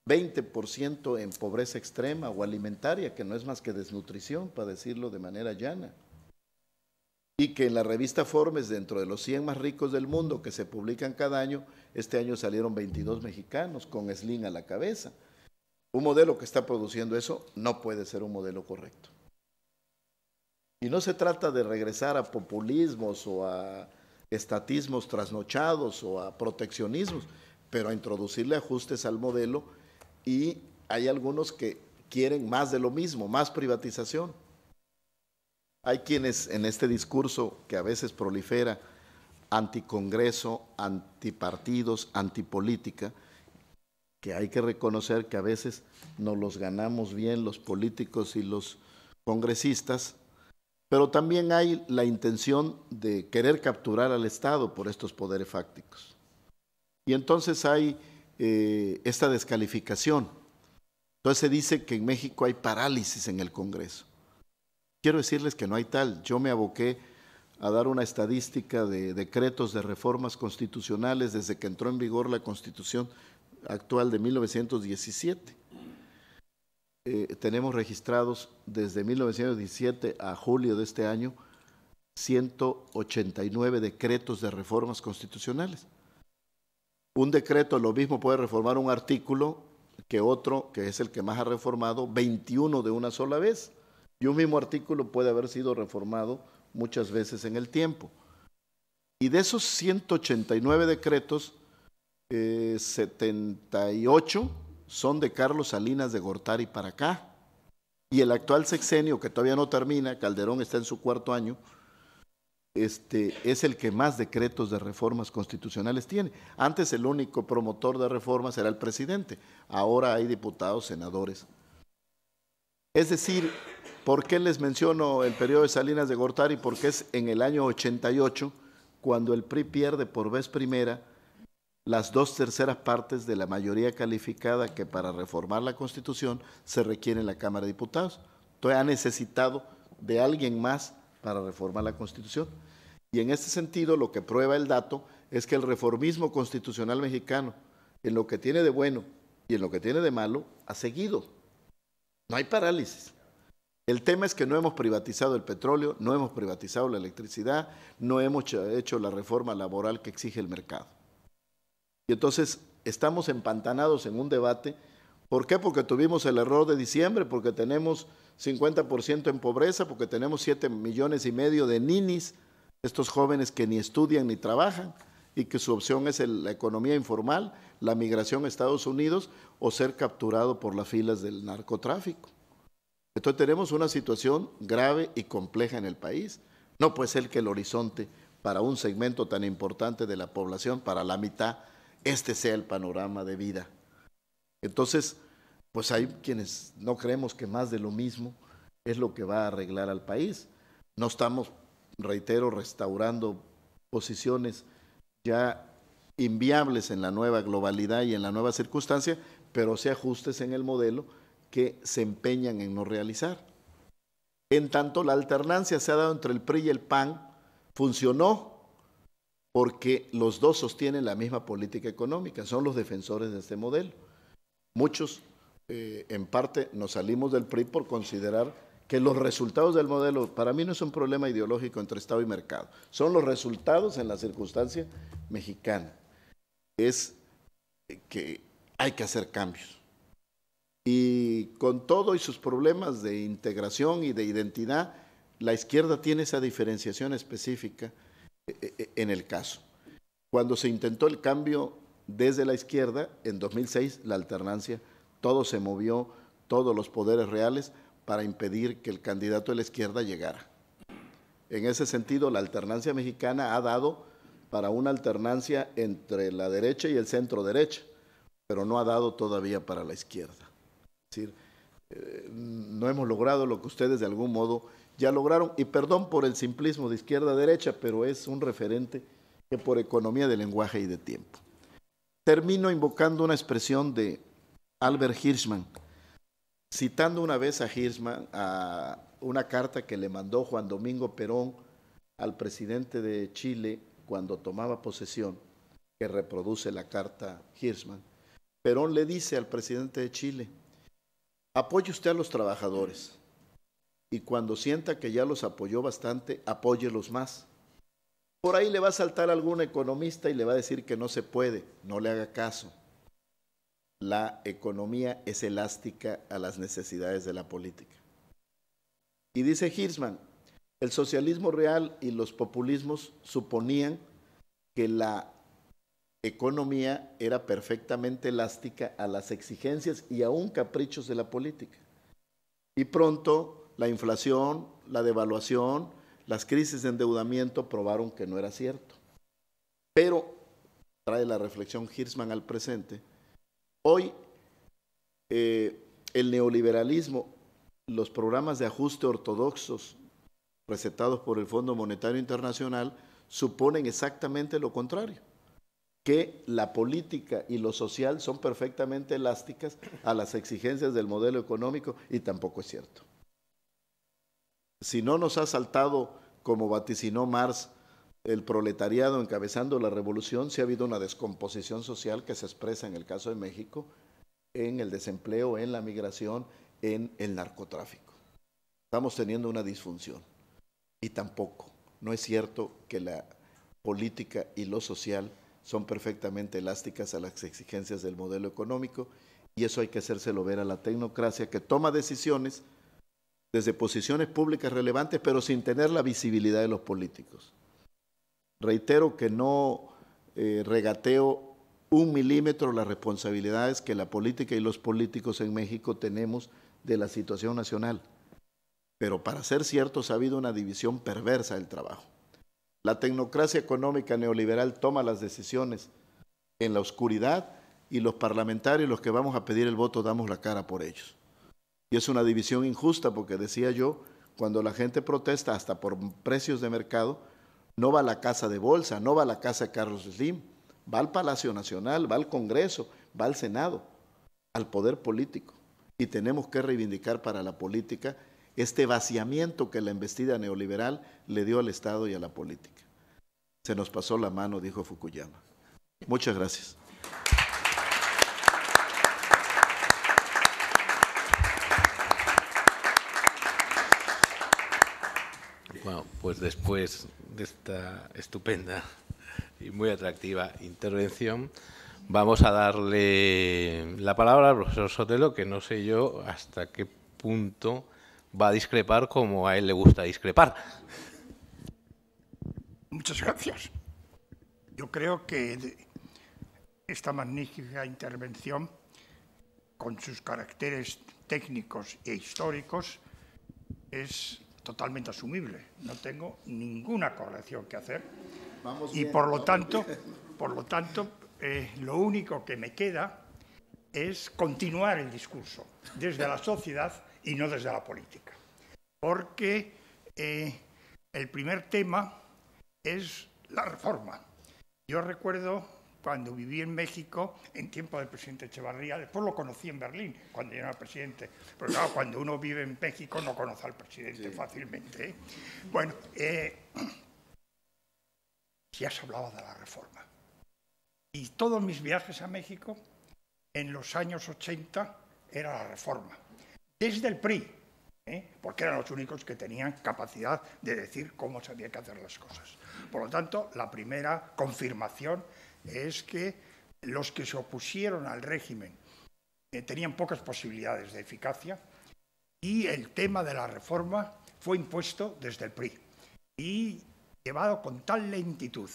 20% en pobreza extrema o alimentaria, que no es más que desnutrición, para decirlo de manera llana. Y que en la revista Forbes, dentro de los 100 más ricos del mundo que se publican cada año, este año salieron 22 mexicanos con Slim a la cabeza. Un modelo que está produciendo eso no puede ser un modelo correcto. Y no se trata de regresar a populismos o a estatismos trasnochados o a proteccionismos, pero a introducirle ajustes al modelo y hay algunos que quieren más de lo mismo, más privatización. Hay quienes en este discurso que a veces prolifera anticongreso, antipartidos, antipolítica, que hay que reconocer que a veces nos los ganamos bien los políticos y los congresistas pero también hay la intención de querer capturar al Estado por estos poderes fácticos. Y entonces hay eh, esta descalificación. Entonces se dice que en México hay parálisis en el Congreso. Quiero decirles que no hay tal. Yo me aboqué a dar una estadística de decretos de reformas constitucionales desde que entró en vigor la Constitución actual de 1917. Eh, tenemos registrados desde 1917 a julio de este año 189 decretos de reformas constitucionales. Un decreto lo mismo puede reformar un artículo que otro, que es el que más ha reformado, 21 de una sola vez. Y un mismo artículo puede haber sido reformado muchas veces en el tiempo. Y de esos 189 decretos, 78 eh, son de Carlos Salinas de Gortari para acá. Y el actual sexenio, que todavía no termina, Calderón está en su cuarto año, este, es el que más decretos de reformas constitucionales tiene. Antes el único promotor de reformas era el presidente, ahora hay diputados, senadores. Es decir, ¿por qué les menciono el periodo de Salinas de Gortari? Porque es en el año 88 cuando el PRI pierde por vez primera las dos terceras partes de la mayoría calificada que para reformar la Constitución se requiere en la Cámara de Diputados. Entonces ha necesitado de alguien más para reformar la Constitución. Y en este sentido lo que prueba el dato es que el reformismo constitucional mexicano, en lo que tiene de bueno y en lo que tiene de malo, ha seguido. No hay parálisis. El tema es que no hemos privatizado el petróleo, no hemos privatizado la electricidad, no hemos hecho la reforma laboral que exige el mercado. Y entonces estamos empantanados en un debate. ¿Por qué? Porque tuvimos el error de diciembre, porque tenemos 50% en pobreza, porque tenemos 7 millones y medio de ninis, estos jóvenes que ni estudian ni trabajan y que su opción es la economía informal, la migración a Estados Unidos o ser capturado por las filas del narcotráfico. Entonces tenemos una situación grave y compleja en el país. No puede ser que el horizonte para un segmento tan importante de la población, para la mitad, este sea el panorama de vida. Entonces, pues hay quienes no creemos que más de lo mismo es lo que va a arreglar al país. No estamos, reitero, restaurando posiciones ya inviables en la nueva globalidad y en la nueva circunstancia, pero se ajustes en el modelo que se empeñan en no realizar. En tanto, la alternancia se ha dado entre el PRI y el PAN, funcionó porque los dos sostienen la misma política económica, son los defensores de este modelo. Muchos, eh, en parte, nos salimos del PRI por considerar que los resultados del modelo, para mí no es un problema ideológico entre Estado y mercado, son los resultados en la circunstancia mexicana. Es que hay que hacer cambios. Y con todo y sus problemas de integración y de identidad, la izquierda tiene esa diferenciación específica e, e, en el caso. Cuando se intentó el cambio desde la izquierda, en 2006, la alternancia, todo se movió, todos los poderes reales, para impedir que el candidato de la izquierda llegara. En ese sentido, la alternancia mexicana ha dado para una alternancia entre la derecha y el centro derecha, pero no ha dado todavía para la izquierda. Es decir, eh, no hemos logrado lo que ustedes de algún modo ya lograron, y perdón por el simplismo de izquierda-derecha, pero es un referente que por economía de lenguaje y de tiempo. Termino invocando una expresión de Albert Hirschman, citando una vez a Hirschman a una carta que le mandó Juan Domingo Perón al presidente de Chile cuando tomaba posesión, que reproduce la carta Hirschman. Perón le dice al presidente de Chile, apoye usted a los trabajadores, y cuando sienta que ya los apoyó bastante, apóyelos más. Por ahí le va a saltar algún economista y le va a decir que no se puede, no le haga caso. La economía es elástica a las necesidades de la política. Y dice Hirschman, el socialismo real y los populismos suponían que la economía era perfectamente elástica a las exigencias y aún caprichos de la política. Y pronto la inflación, la devaluación, las crisis de endeudamiento probaron que no era cierto. Pero, trae la reflexión Hirschman al presente, hoy eh, el neoliberalismo, los programas de ajuste ortodoxos recetados por el Fondo Monetario Internacional suponen exactamente lo contrario, que la política y lo social son perfectamente elásticas a las exigencias del modelo económico y tampoco es cierto. Si no nos ha saltado, como vaticinó Marx, el proletariado encabezando la revolución, si ha habido una descomposición social que se expresa en el caso de México, en el desempleo, en la migración, en el narcotráfico. Estamos teniendo una disfunción. Y tampoco, no es cierto que la política y lo social son perfectamente elásticas a las exigencias del modelo económico y eso hay que hacérselo ver a la tecnocracia que toma decisiones desde posiciones públicas relevantes, pero sin tener la visibilidad de los políticos. Reitero que no eh, regateo un milímetro las responsabilidades que la política y los políticos en México tenemos de la situación nacional. Pero para ser ciertos ha habido una división perversa del trabajo. La tecnocracia económica neoliberal toma las decisiones en la oscuridad y los parlamentarios, los que vamos a pedir el voto, damos la cara por ellos. Y es una división injusta porque decía yo, cuando la gente protesta hasta por precios de mercado, no va a la casa de Bolsa, no va a la casa de Carlos Slim, va al Palacio Nacional, va al Congreso, va al Senado, al poder político. Y tenemos que reivindicar para la política este vaciamiento que la embestida neoliberal le dio al Estado y a la política. Se nos pasó la mano, dijo Fukuyama. Muchas gracias. pues después de esta estupenda y muy atractiva intervención, vamos a darle la palabra al profesor Sotelo, que no sé yo hasta qué punto va a discrepar como a él le gusta discrepar. Muchas gracias. Yo creo que esta magnífica intervención, con sus caracteres técnicos e históricos, es totalmente asumible. No tengo ninguna corrección que hacer. y por lo tanto, por lo tanto, lo único que me queda es continuar el discurso desde la sociedad y no desde la política. Porque eh, el primer tema es la reforma. Yo recuerdo cuando viví en México en tiempo del presidente Echevarría. Después lo conocí en Berlín, cuando yo era presidente. Pero claro, cuando uno vive en México no conoce al presidente fácilmente. ¿eh? Bueno, eh, ya se hablaba de la reforma. Y todos mis viajes a México en los años 80 era la reforma. Desde el PRI, ¿eh? porque eran los únicos que tenían capacidad de decir cómo se había que hacer las cosas. Por lo tanto, la primera confirmación es que los que se opusieron al régimen eh, tenían pocas posibilidades de eficacia y el tema de la reforma fue impuesto desde el PRI y llevado con tal lentitud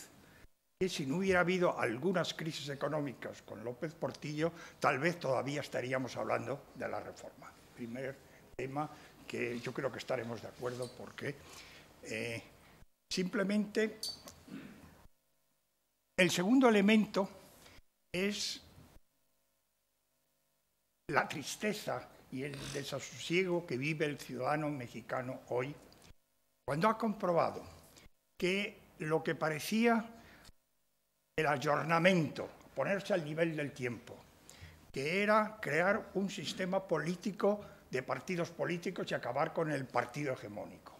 que si no hubiera habido algunas crisis económicas con López Portillo, tal vez todavía estaríamos hablando de la reforma. Primer tema que yo creo que estaremos de acuerdo porque eh, simplemente el segundo elemento es la tristeza y el desasosiego que vive el ciudadano mexicano hoy, cuando ha comprobado que lo que parecía el ayornamiento, ponerse al nivel del tiempo, que era crear un sistema político de partidos políticos y acabar con el partido hegemónico.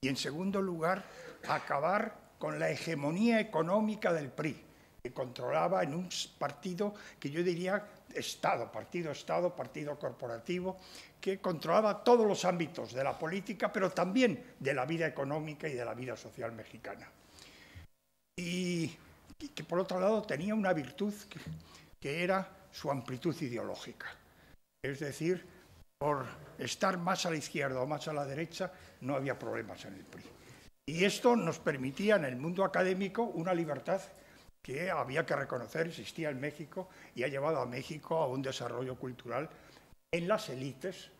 Y en segundo lugar, acabar con la hegemonía económica del PRI, que controlaba en un partido que yo diría Estado, partido-Estado, partido corporativo, que controlaba todos los ámbitos de la política, pero también de la vida económica y de la vida social mexicana. Y que por otro lado tenía una virtud que, era su amplitud ideológica. Es decir, por estar más a la izquierda o más a la derecha, no había problemas en el PRI. Y esto nos permitía en el mundo académico una libertad que había que reconocer existía en México y ha llevado a México a un desarrollo cultural en las élites,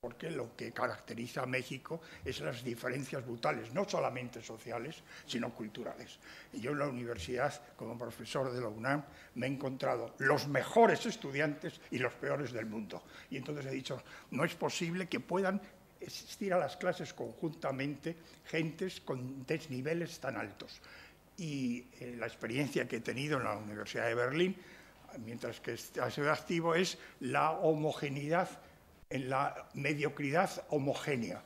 porque lo que caracteriza a México es las diferencias brutales, no solamente sociales, sino culturales. Y yo en la universidad, como profesor de la UNAM, me he encontrado los mejores estudiantes y los peores del mundo. Y entonces he dicho, no es posible que puedan ...existir a las clases conjuntamente gentes con desniveles tan altos. Y eh, la experiencia que he tenido en la Universidad de Berlín, mientras que ha sido activo, es la homogeneidad, en la mediocridad homogénea.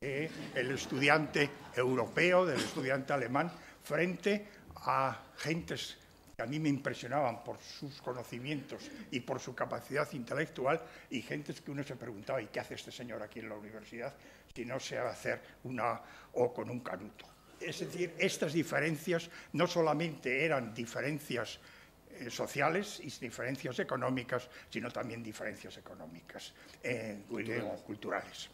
el estudiante europeo, del estudiante alemán, frente a gentes que a mí me impresionaban por sus conocimientos y por su capacidad intelectual, y gentes que uno se preguntaba, ¿y qué hace este señor aquí en la universidad si no se va a hacer una O con un canuto? Es decir, estas diferencias no solamente eran diferencias eh, sociales y diferencias económicas, sino también diferencias económicas, o eh, culturales. culturales.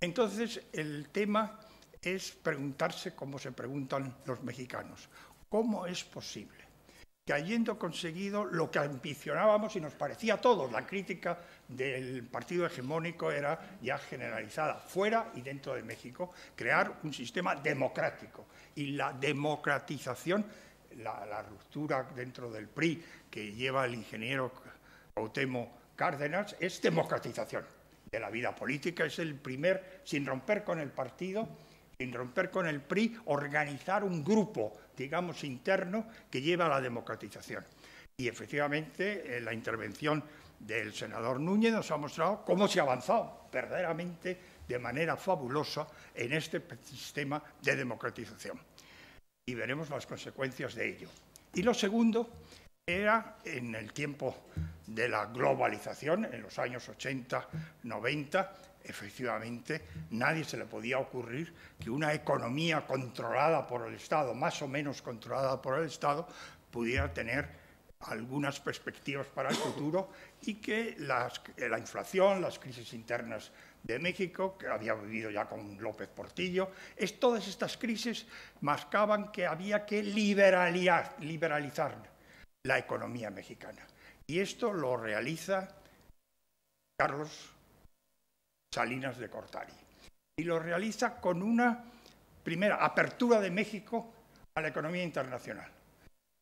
Entonces, el tema es preguntarse cómo se preguntan los mexicanos. ¿Cómo es posible que habiendo conseguido lo que ambicionábamos y nos parecía a todos, la crítica del partido hegemónico era ya generalizada, fuera y dentro de México, crear un sistema democrático y la democratización, la, ruptura dentro del PRI que lleva el ingeniero Autemo Cárdenas, es democratización de la vida política, es el primer, sin romper con el partido, romper con el PRI, organizar un grupo, digamos, interno que lleva a la democratización. Y efectivamente, la intervención del senador Núñez nos ha mostrado cómo se ha avanzado verdaderamente de manera fabulosa en este sistema de democratización. Y veremos las consecuencias de ello. Y lo segundo era en el tiempo de la globalización, en los años 80, 90, efectivamente, nadie se le podía ocurrir que una economía controlada por el Estado, más o menos controlada por el Estado, pudiera tener algunas perspectivas para el futuro y que eh, la inflación, las crisis internas de México, que había vivido ya con López Portillo, es, todas estas crisis mascaban que había que liberalizar, liberalizar la economía mexicana. Y esto lo realiza Carlos Salinas de Cortari. Y lo realiza con una primera apertura de México a la economía internacional,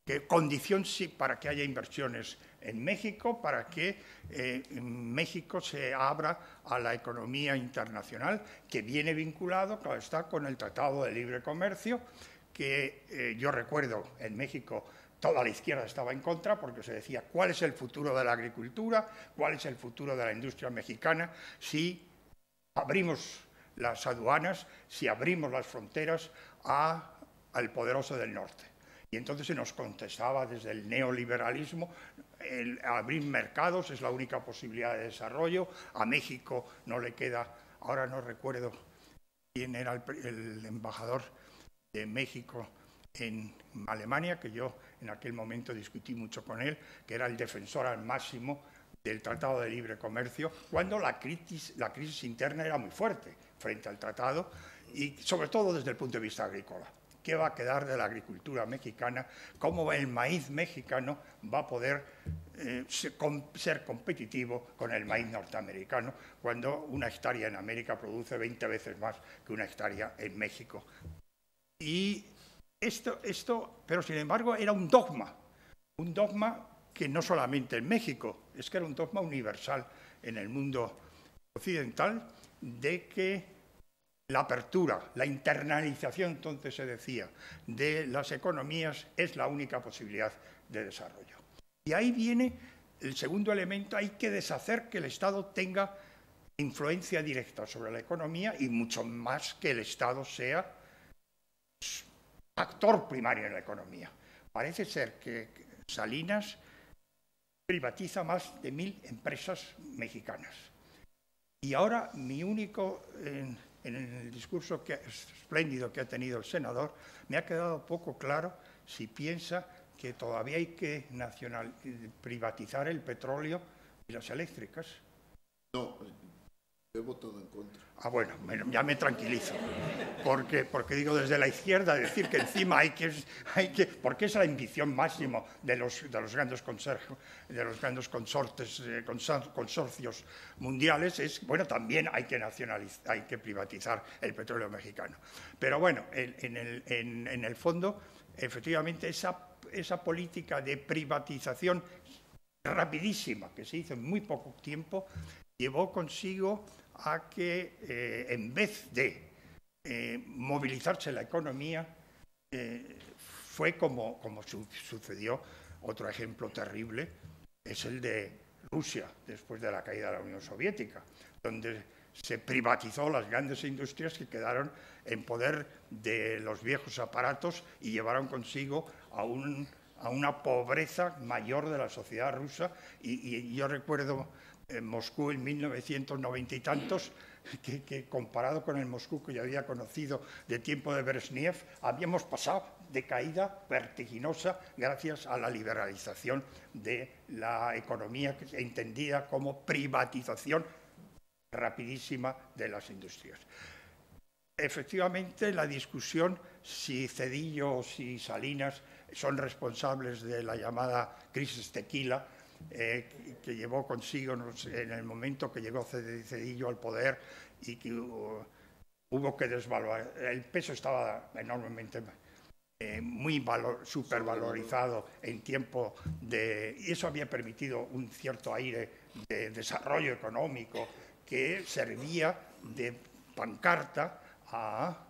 que condición sí para que haya inversiones en México, para que eh, México se abra a la economía internacional, que viene vinculado, claro está, con el Tratado de Libre Comercio, que eh, yo recuerdo en México toda la izquierda estaba en contra porque se decía cuál es el futuro de la agricultura, cuál es el futuro de la industria mexicana si abrimos las aduanas, si abrimos las fronteras a, al poderoso del norte. Y entonces se nos contestaba desde el neoliberalismo, abrir mercados es la única posibilidad de desarrollo, a México no le queda, ahora no recuerdo quién era el, el embajador de México en Alemania, que yo en aquel momento discutí mucho con él, que era el defensor al máximo del Tratado de Libre Comercio, cuando la crisis, interna era muy fuerte frente al tratado y sobre todo desde el punto de vista agrícola. ¿Qué va a quedar de la agricultura mexicana? ¿Cómo el maíz mexicano va a poder eh, ser competitivo con el maíz norteamericano cuando una hectárea en América produce 20 veces más que una hectárea en México? Y esto, esto, pero sin embargo, era un dogma, un dogma que no solamente en México, es que era un dogma universal en el mundo occidental de que la apertura, la internalización, entonces se decía, de las economías es la única posibilidad de desarrollo. Y ahí viene el segundo elemento, hay que deshacer que el Estado tenga influencia directa sobre la economía y mucho más que el Estado sea pues, actor primario en la economía. Parece ser que Salinas privatiza más de mil empresas mexicanas. Y ahora mi único, en, el discurso que, espléndido que ha tenido el senador, me ha quedado poco claro si piensa que todavía hay que nacional, eh, privatizar el petróleo y las eléctricas. No, He votado en contra. Ah, bueno, ya me tranquilizo. Porque, porque digo desde la izquierda, decir que encima hay que, hay que... Porque es la ambición máxima de los, de los, grandes, consorcios, de los grandes consortes, eh, consorcios mundiales, es, bueno, también hay que nacionalizar, hay que privatizar el petróleo mexicano. Pero bueno, en el, fondo, efectivamente, esa, esa política de privatización rapidísima que se hizo en muy poco tiempo llevó consigo a que eh, en vez de eh, movilizarse la economía, eh, fue como, sucedió otro ejemplo terrible, es el de Rusia, después de la caída de la Unión Soviética, donde se privatizó las grandes industrias que quedaron en poder de los viejos aparatos y llevaron consigo a, una pobreza mayor de la sociedad rusa. y yo recuerdo en Moscú en 1990 y tantos, que, comparado con el Moscú que yo había conocido de tiempo de Brezhnev, habíamos pasado de caída vertiginosa gracias a la liberalización de la economía que se entendía como privatización rapidísima de las industrias. Efectivamente, la discusión si Cedillo o si Salinas son responsables de la llamada crisis tequila eh, que llevó consigo en el momento que llegó Cedillo al poder y que hubo, que desvaluar El peso estaba enormemente eh, muy supervalorizado en tiempo de... Y eso había permitido un cierto aire de desarrollo económico que servía de pancarta a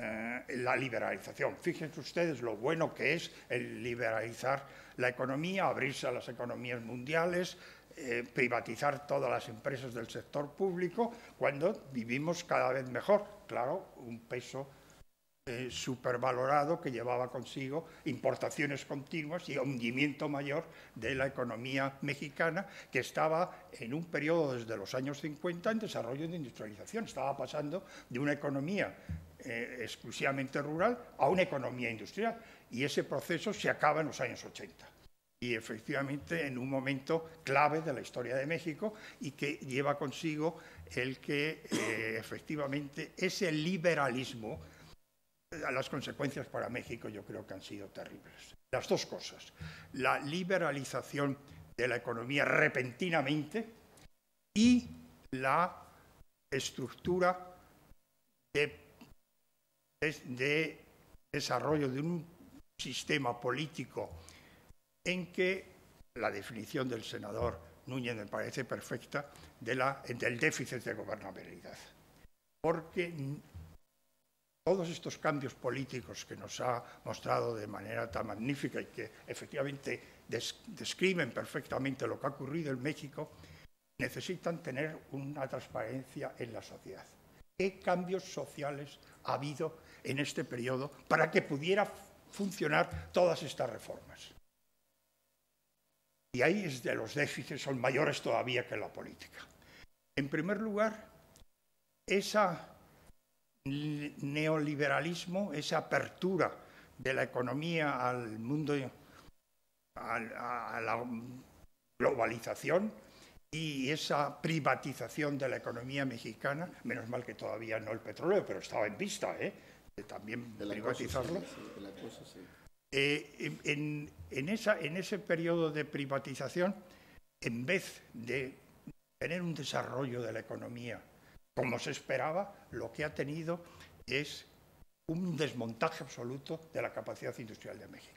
eh, la liberalización. Fíjense ustedes lo bueno que es el liberalizar la economía, abrirse a las economías mundiales, eh, privatizar todas las empresas del sector público, cuando vivimos cada vez mejor. Claro, un peso eh, supervalorado que llevaba consigo importaciones continuas y hundimiento mayor de la economía mexicana, que estaba en un periodo desde los años 50 en desarrollo de industrialización. Estaba pasando de una economía eh, exclusivamente rural a una economía industrial. Y ese proceso se acaba en los años 80. Y efectivamente en un momento clave de la historia de México y que lleva consigo el que eh, efectivamente ese liberalismo, eh, las consecuencias para México yo creo que han sido terribles. Las dos cosas, la liberalización de la economía repentinamente y la estructura de de desarrollo de un sistema político en que la definición del senador Núñez me parece perfecta del déficit de gobernabilidad. Porque todos estos cambios políticos que nos ha mostrado de manera tan magnífica y que efectivamente describen perfectamente lo que ha ocurrido en México, necesitan tener una transparencia en la sociedad. ¿Qué cambios sociales ha habido en este periodo para que pudiera funcionar todas estas reformas. Y ahí es de los déficits son mayores todavía que la política. En primer lugar, ese neoliberalismo, esa apertura de la economía al mundo, a, la globalización y esa privatización de la economía mexicana, menos mal que todavía no el petróleo, pero estaba en vista, ¿eh? también privatizarlo. Eh, en, en ese periodo de privatización, en vez de tener un desarrollo de la economía como se esperaba, lo que ha tenido es un desmontaje absoluto de la capacidad industrial de México.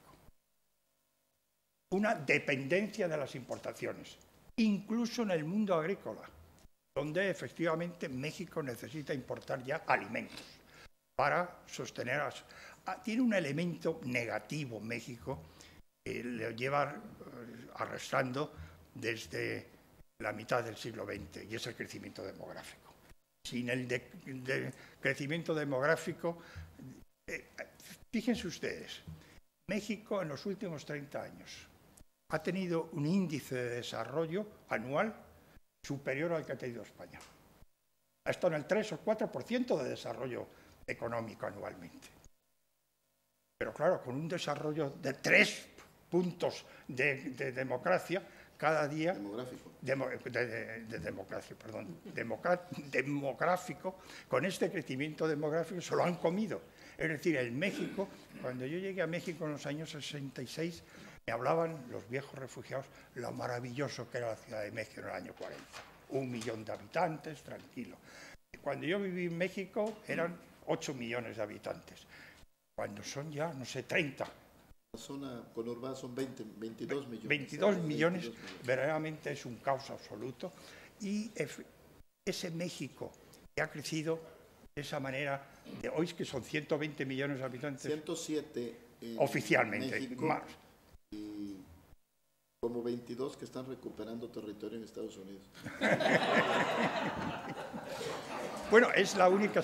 Una dependencia de las importaciones, incluso en el mundo agrícola, donde efectivamente México necesita importar ya alimentos para sostener ah, tiene un elemento negativo México que eh, lo lleva eh, arrastrando desde la mitad del siglo XX y es el crecimiento demográfico. Sin el crecimiento demográfico, eh, fíjense ustedes, México en los últimos 30 años ha tenido un índice de desarrollo anual superior al que ha tenido España. Ha estado en el 3 o 4% de desarrollo económico anualmente. Pero claro, con un desarrollo de tres puntos de, democracia, cada día... Demográfico. de, democracia, perdón. demográfico, con este crecimiento demográfico se lo han comido. Es decir, en México, cuando yo llegué a México en los años 66, me hablaban los viejos refugiados lo maravilloso que era la Ciudad de México en el año 40. Un millón de habitantes, tranquilo. Cuando yo viví en México eran 8 millones de habitantes, cuando son ya, no sé, 30. La zona conurbada son 20, 22 millones. 22 eh, millones, verdaderamente es un caos absoluto. Y ese México que ha crecido de esa manera, de hoy es que son 120 millones de habitantes. 107 oficialmente, más. como 22 que están recuperando territorio en Estados Unidos. Bueno, es la única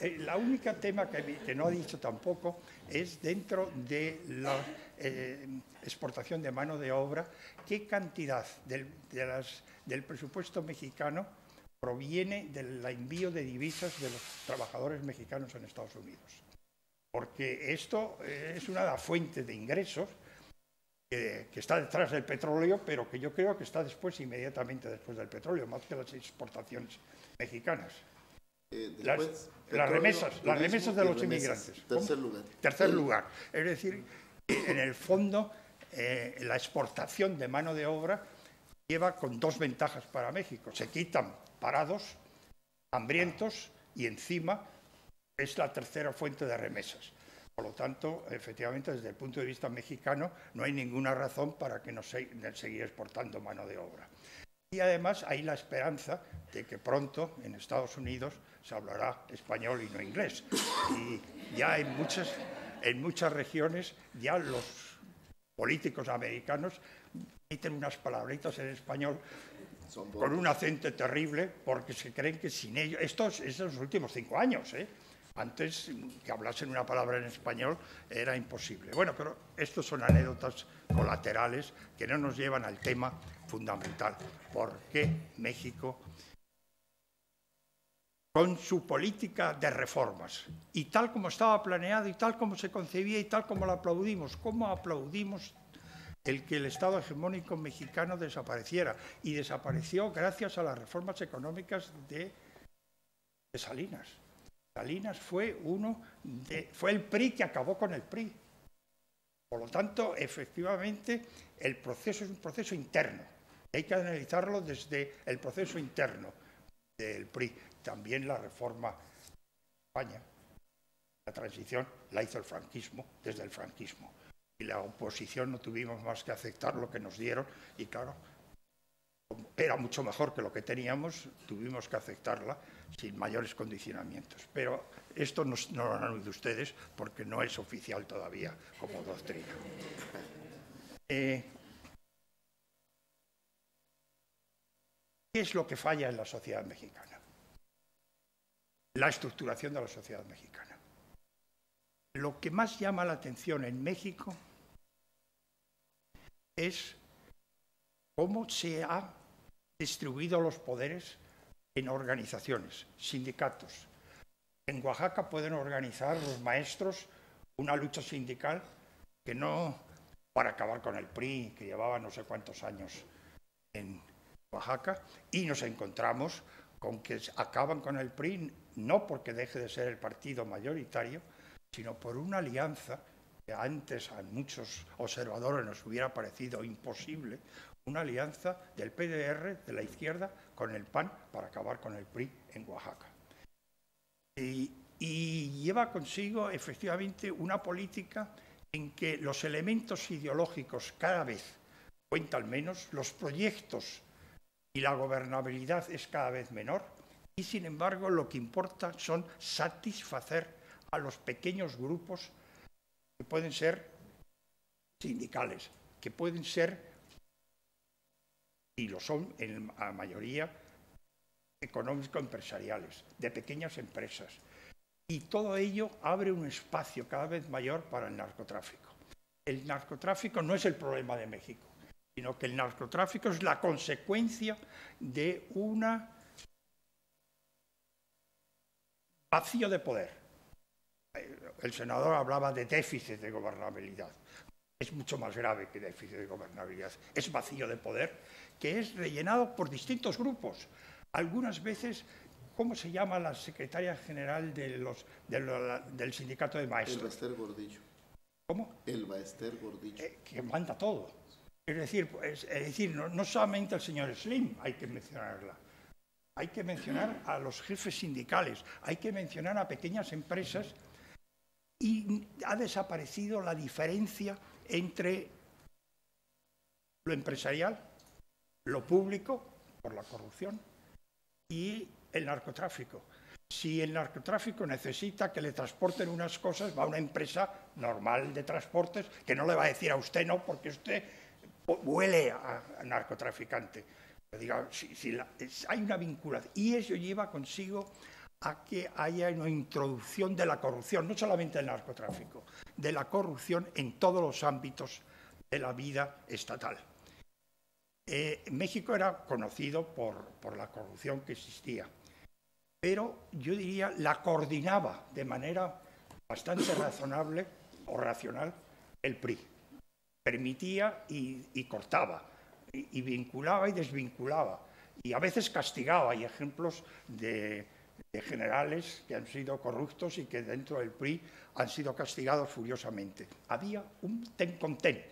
eh, La única tema que, no ha dicho tampoco es dentro de la eh, exportación de mano de obra, qué cantidad del, presupuesto mexicano proviene del envío de divisas de los trabajadores mexicanos en Estados Unidos. Porque esto eh, es una de las de ingresos que está detrás del petróleo, pero que yo creo que está después, inmediatamente después del petróleo, más que las exportaciones mexicanas. Eh, las, remesas, las remesas de los inmigrantes. Tercer lugar. Es decir, en el fondo, eh, la exportación de mano de obra lleva con dos ventajas para México. Se quitan parados, hambrientos y encima es la tercera fuente de remesas. Por lo tanto, efectivamente, desde el punto de vista mexicano, no hay ninguna razón para que se siga exportando mano de obra. Y además hay la esperanza de que pronto en Estados Unidos se hablará español y no inglés. Y ya en muchas, en muchas regiones ya los políticos americanos meten unas palabritas en español con un acento terrible porque se creen que sin ellos, estos, los últimos cinco años, ¿eh? antes que hablasen una palabra en español era imposible. Bueno, pero estos son anécdotas colaterales que no nos llevan al tema fundamental. ¿Por qué México con su política de reformas. Y tal como estaba planeado y tal como se concebía y tal como la aplaudimos, ¿cómo aplaudimos el que el Estado hegemónico mexicano desapareciera? Y desapareció gracias a las reformas económicas de, de Salinas. Salinas fue uno de, fue el PRI que acabó con el PRI. Por lo tanto, efectivamente, el proceso es un proceso interno. Hay que analizarlo desde el proceso interno del PRI. También la reforma de España, la transición, la hizo el franquismo, desde el franquismo. Y la oposición no tuvimos más que aceptar lo que nos dieron y claro, era mucho mejor que lo que teníamos, tuvimos que aceptarla sin mayores condicionamientos. Pero esto no, lo han oído ustedes porque no es oficial todavía como doctrina. Eh, ¿Qué es lo que falla en la sociedad mexicana? La estructuración de la sociedad mexicana. Lo que más llama la atención en México es cómo se ha distribuido los poderes en organizaciones, sindicatos. En Oaxaca pueden organizar los maestros una lucha sindical que no para acabar con el PRI, que llevaba no sé cuántos años en, Oaxaca y nos encontramos con que acaban con el PRI no porque deje de ser el partido mayoritario, sino por una alianza que antes a muchos observadores nos hubiera parecido imposible, una alianza del PDR, de la izquierda, con el PAN para acabar con el PRI en Oaxaca. Y, lleva consigo efectivamente una política en que los elementos ideológicos cada vez cuentan menos, los proyectos y la gobernabilidad es cada vez menor. Y sin embargo, lo que importa son satisfacer a los pequeños grupos que pueden ser sindicales, que pueden ser, y lo son en la mayoría, económico-empresariales, de pequeñas empresas. Y todo ello abre un espacio cada vez mayor para el narcotráfico. El narcotráfico no es el problema de México sino que el narcotráfico es la consecuencia de un vacío de poder. El senador hablaba de déficit de gobernabilidad. Es mucho más grave que déficit de gobernabilidad. Es vacío de poder que es rellenado por distintos grupos. Algunas veces, ¿cómo se llama la secretaria general del sindicato de maestros? El maestro Gordillo. ¿Cómo? El maestro Gordillo. Eh, que manda todo. Es decir, pues, es, decir no, no, solamente al señor Slim hay que mencionarla, hay que mencionar a los jefes sindicales, hay que mencionar a pequeñas empresas y ha desaparecido la diferencia entre lo empresarial, lo público, por la corrupción, y el narcotráfico. Si el narcotráfico necesita que le transporten unas cosas, va a una empresa normal de transportes que no le va a decir a usted no, porque usted huele a, narcotraficante. si, hay una vinculación. Y eso lleva consigo a que haya una introducción de la corrupción, no solamente del narcotráfico, de la corrupción en todos los ámbitos de la vida estatal. Eh, México era conocido por, por la corrupción que existía, pero yo diría la coordinaba de manera bastante razonable o racional el PRI permitía y, cortaba, y, vinculaba y desvinculaba, y a veces castigaba. Hay ejemplos de, de generales que han sido corruptos y que dentro del PRI han sido castigados furiosamente. Había un ten con ten.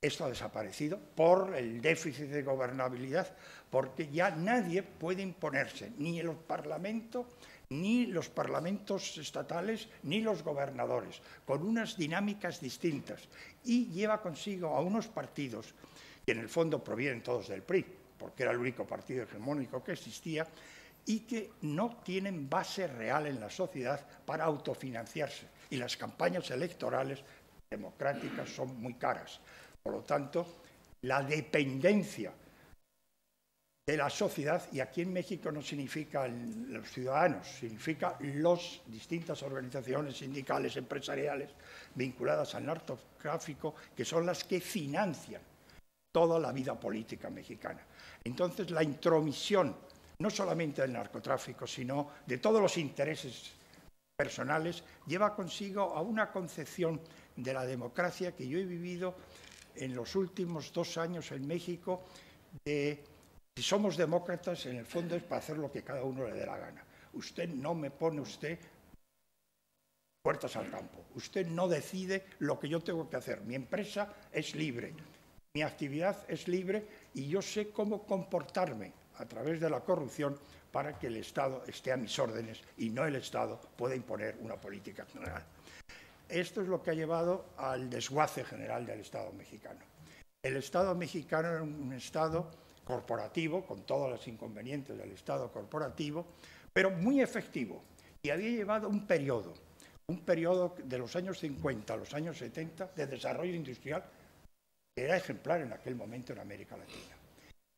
Esto ha desaparecido por el déficit de gobernabilidad, porque ya nadie puede imponerse, ni el Parlamento, ni los parlamentos estatales ni los gobernadores, con unas dinámicas distintas. Y lleva consigo a unos partidos, que en el fondo provienen todos del PRI, porque era el único partido hegemónico que existía, y que no tienen base real en la sociedad para autofinanciarse. Y las campañas electorales democráticas son muy caras. Por lo tanto, la dependencia de la sociedad, y aquí en México no significa los ciudadanos, significa las distintas organizaciones sindicales, empresariales vinculadas al narcotráfico, que son las que financian toda la vida política mexicana. Entonces, la intromisión no solamente del narcotráfico, sino de todos los intereses personales, lleva consigo a una concepción de la democracia que yo he vivido en los últimos dos años en México de si somos demócratas, en el fondo es para hacer lo que cada uno le dé la gana. Usted no me pone usted puertas al campo. Usted no decide lo que yo tengo que hacer. Mi empresa es libre, mi actividad es libre y yo sé cómo comportarme a través de la corrupción para que el Estado esté a mis órdenes y no el Estado pueda imponer una política general. Esto es lo que ha llevado al desguace general del Estado mexicano. El Estado mexicano era un Estado corporativo, con todos los inconvenientes del Estado corporativo, pero muy efectivo. Y había llevado un periodo, un periodo de los años 50 a los años 70 de desarrollo industrial que era ejemplar en aquel momento en América Latina.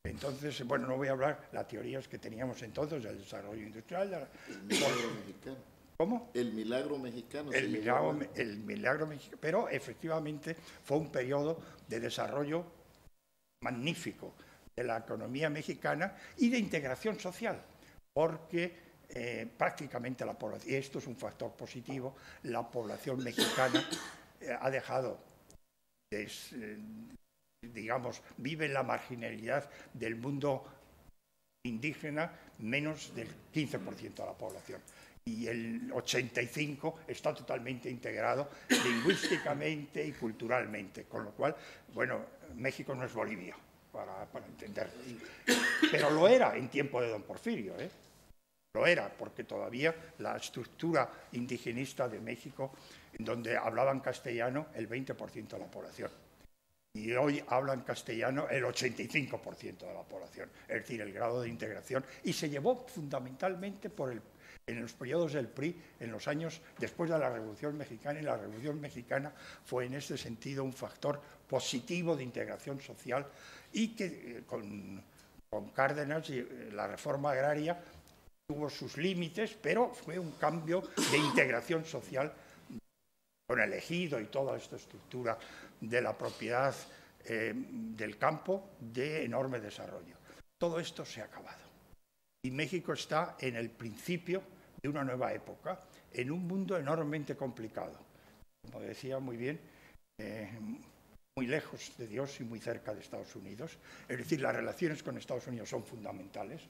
Entonces, bueno, no voy a hablar las teorías que teníamos entonces del desarrollo industrial. El milagro mexicano. ¿Cómo? El milagro mexicano. El milagro, el milagro mexicano. Pero efectivamente fue un periodo de desarrollo magnífico de la economía mexicana y de integración social, porque eh, prácticamente la población, y esto es un factor positivo, la población mexicana eh, ha dejado, eh, digamos, vive en la marginalidad del mundo indígena menos del 15% de la población. Y el 85 está totalmente integrado lingüísticamente y culturalmente, con lo cual, bueno, México no es Bolivia para, entender, Pero lo era en tiempo de don Porfirio, ¿eh? lo era, porque todavía la estructura indigenista de México, en donde hablaban castellano el 20% de la población, y hoy hablan castellano el 85% de la población, es decir, el grado de integración, y se llevó fundamentalmente por el, en los periodos del PRI, en los años después de la Revolución Mexicana, y la Revolución Mexicana fue en este sentido un factor positivo de integración social y que eh, con, Cárdenas y eh, la reforma agraria tuvo sus límites, pero fue un cambio de integración social con el ejido y toda esta estructura de la propiedad eh, del campo de enorme desarrollo. Todo esto se ha acabado. Y México está en el principio de una nueva época, en un mundo enormemente complicado. Como decía muy bien, muy lejos de Dios y muy cerca de Estados Unidos. Es decir, las relaciones con Estados Unidos son fundamentales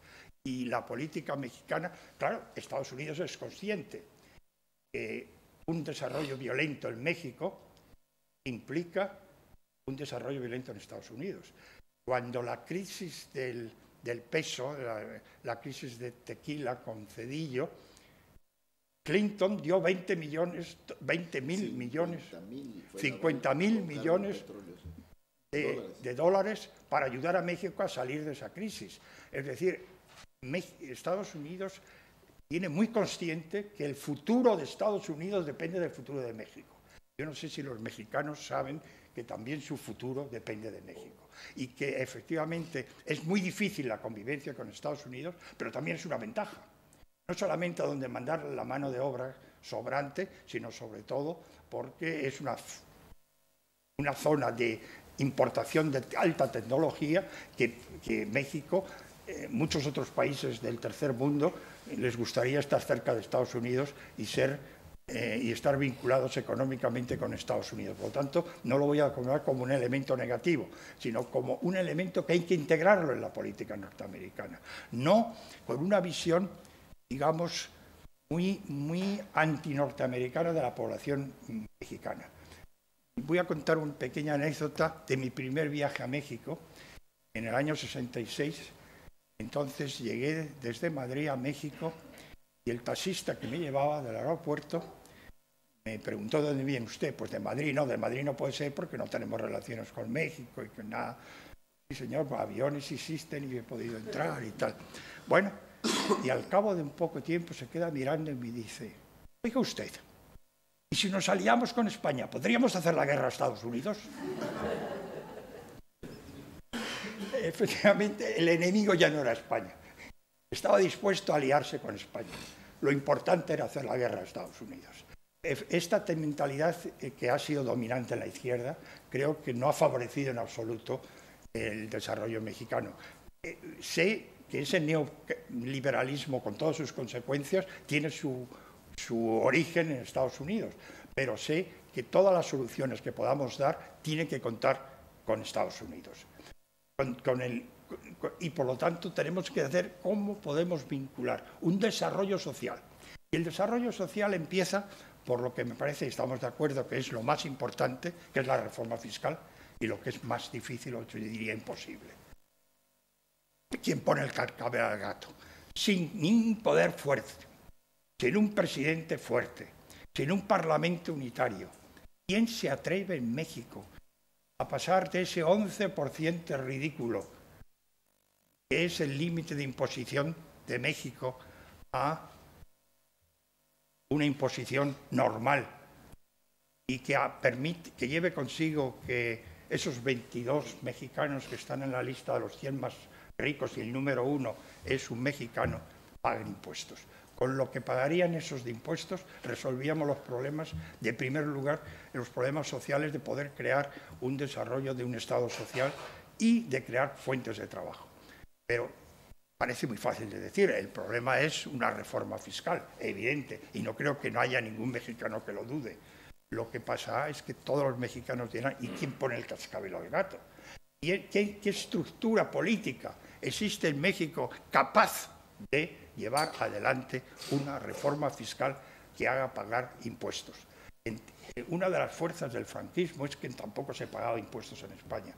y la política mexicana, claro, Estados Unidos es consciente que un desarrollo violento en México implica un desarrollo violento en Estados Unidos. Cuando la crisis del, peso, la crisis de tequila con Cedillo, Clinton dio 20 millones, 20 mil millones, 50 mil millones de, de, dólares para ayudar a México a salir de esa crisis. Es decir, Estados Unidos tiene muy consciente que el futuro de Estados Unidos depende del futuro de México. Yo no sé si los mexicanos saben que también su futuro depende de México y que efectivamente es muy difícil la convivencia con Estados Unidos, pero también es una ventaja no solamente a donde mandar la mano de obra sobrante, sino sobre todo porque es una, una zona de importación de alta tecnología que, México, eh, muchos otros países del tercer mundo, les gustaría estar cerca de Estados Unidos y ser... Eh, y estar vinculados económicamente con Estados Unidos. Por lo tanto, no lo voy a poner como un elemento negativo, sino como un elemento que hay que integrarlo en la política norteamericana, no con una visión digamos, muy, muy antinorteamericana de la población mexicana. Voy a contar una pequeña anécdota de mi primer viaje a México en el año 66. Entonces llegué desde Madrid a México y el taxista que me llevaba del aeropuerto me preguntó dónde viene usted. Pues de Madrid, no, de Madrid no puede ser porque no tenemos relaciones con México y que nada. Sí, señor, aviones existen y he podido entrar y tal. Bueno, y al cabo de un poco de tiempo se queda mirando y me dice, oiga usted, ¿y si nos aliamos con España, podríamos hacer la guerra a Estados Unidos? Efectivamente, el enemigo ya no era España. Estaba dispuesto a aliarse con España. Lo importante era hacer la guerra a Estados Unidos. Esta mentalidad eh, que ha sido dominante en la izquierda creo que no ha favorecido en absoluto el desarrollo mexicano. Eh, sé ese neoliberalismo, con todas sus consecuencias, tiene su, origen en Estados Unidos. Pero sé que todas las soluciones que podamos dar tienen que contar con Estados Unidos. y por lo tanto tenemos que hacer cómo podemos vincular un desarrollo social. Y el desarrollo social empieza por lo que me parece, y estamos de acuerdo, que es lo más importante, que es la reforma fiscal, y lo que es más difícil, o yo diría imposible. ¿Quién pone el carcabel al gato. Sin ningún poder fuerte, sin un presidente fuerte, sin un parlamento unitario. ¿Quién se atreve en México a pasar de ese 11% ridículo, que es el límite de imposición de México, a una imposición normal y que, que lleve consigo que esos 22 mexicanos que están en la lista de los 100 más ricos y el número uno es un mexicano, pagan impuestos. Con lo que pagarían esos de impuestos resolvíamos los problemas, de primer lugar, los problemas sociales de poder crear un desarrollo de un Estado social y de crear fuentes de trabajo. Pero parece muy fácil de decir, el problema es una reforma fiscal, evidente, y no creo que no haya ningún mexicano que lo dude. Lo que pasa es que todos los mexicanos tienen ¿y quién pone el cascabel al gato? ¿Y qué estructura política? existe en México capaz de llevar adelante una reforma fiscal que haga pagar impuestos. Eh, una de las fuerzas del franquismo es que tampoco se pagaba impuestos en España.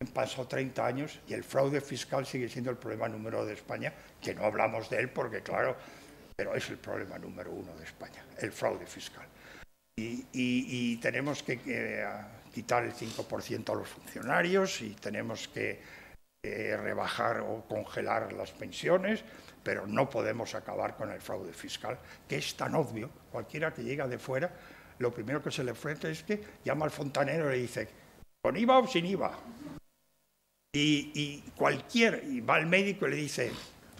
Han pasado 30 años y el fraude fiscal sigue siendo el problema número uno de España, que no hablamos de él porque, claro, pero es el problema número uno de España, el fraude fiscal. Y, tenemos que eh, quitar el 5% a los funcionarios y tenemos que eh, rebajar o congelar las pensiones, pero no podemos acabar con el fraude fiscal, que es tan obvio. Cualquiera que llega de fuera, lo primero que se le enfrenta es que llama al fontanero y le dice, ¿con IVA o sin IVA? Y, cualquier, y va al médico y le dice,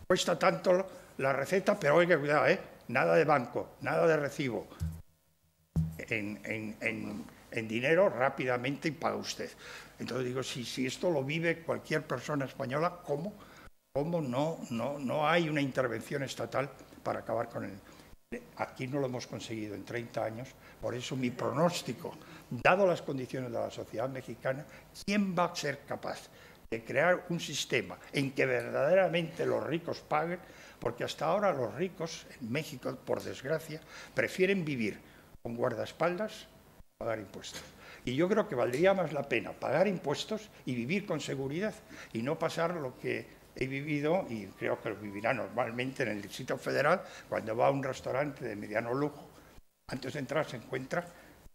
cuesta tanto la receta, pero hay que cuidado, ¿eh? nada de banco, nada de recibo. En, en dinero rápidamente y paga usted. Entonces digo, si, si esto lo vive cualquier persona española, ¿cómo, cómo no, no, no hay una intervención estatal para acabar con él? Aquí no lo hemos conseguido en 30 años, por eso mi pronóstico, dado las condiciones de la sociedad mexicana, ¿quién va a ser capaz de crear un sistema en que verdaderamente los ricos paguen? Porque hasta ahora los ricos en México, por desgracia, prefieren vivir con guardaespaldas a pagar impuestos. Y yo creo que valdría más la pena pagar impuestos y vivir con seguridad y no pasar lo que he vivido y creo que lo vivirá normalmente en el Distrito Federal cuando va a un restaurante de mediano lujo. Antes de entrar se encuentra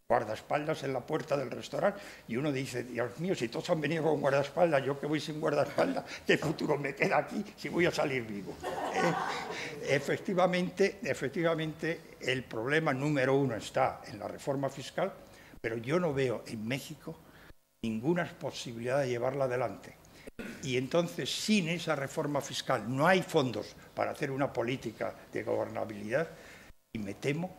guardaespaldas en la puerta del restaurante y uno dice, Dios mío, si todos han venido con guardaespaldas, yo que voy sin guardaespaldas, ¿qué futuro me queda aquí si voy a salir vivo? Eh, efectivamente, efectivamente, el problema número uno está en la reforma fiscal, pero yo no veo en México ninguna posibilidad de llevarla adelante. Y entonces, sin esa reforma fiscal, no hay fondos para hacer una política de gobernabilidad y me temo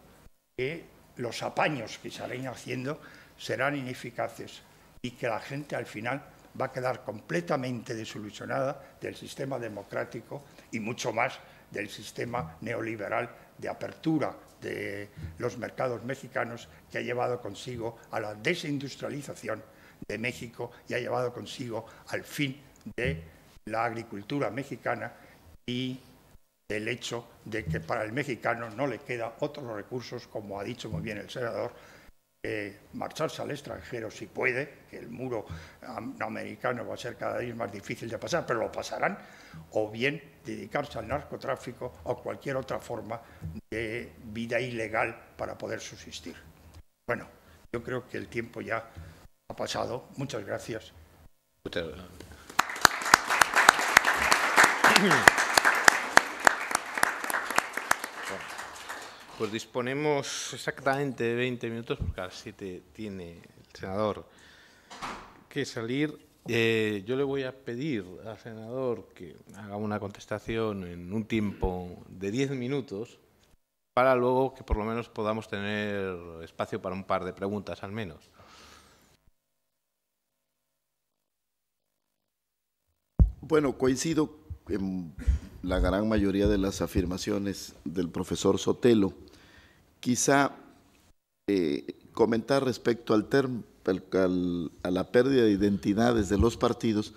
que los apaños que se salen haciendo serán ineficaces y que la gente al final va a quedar completamente desilusionada del sistema democrático y mucho más del sistema neoliberal de apertura de los mercados mexicanos que ha llevado consigo a la desindustrialización de México y ha llevado consigo al fin de la agricultura mexicana y del hecho de que para el mexicano no le queda otros recursos, como ha dicho muy bien el senador, marcharse al extranjero si puede, que el muro americano va a ser cada vez más difícil de pasar, pero lo pasarán, o bien dedicarse al narcotráfico o cualquier otra forma de vida ilegal para poder subsistir. Bueno, yo creo que el tiempo ya ha pasado. Muchas gracias. Pues disponemos exactamente de 20 minutos, porque a las 7 tiene el senador que salir. Eh, yo le voy a pedir al senador que haga una contestación en un tiempo de 10 minutos para luego que por lo menos podamos tener espacio para un par de preguntas al menos. Bueno, coincido en la gran mayoría de las afirmaciones del profesor Sotelo. Quizá eh, comentar respecto al, a la pérdida de identidades de los partidos,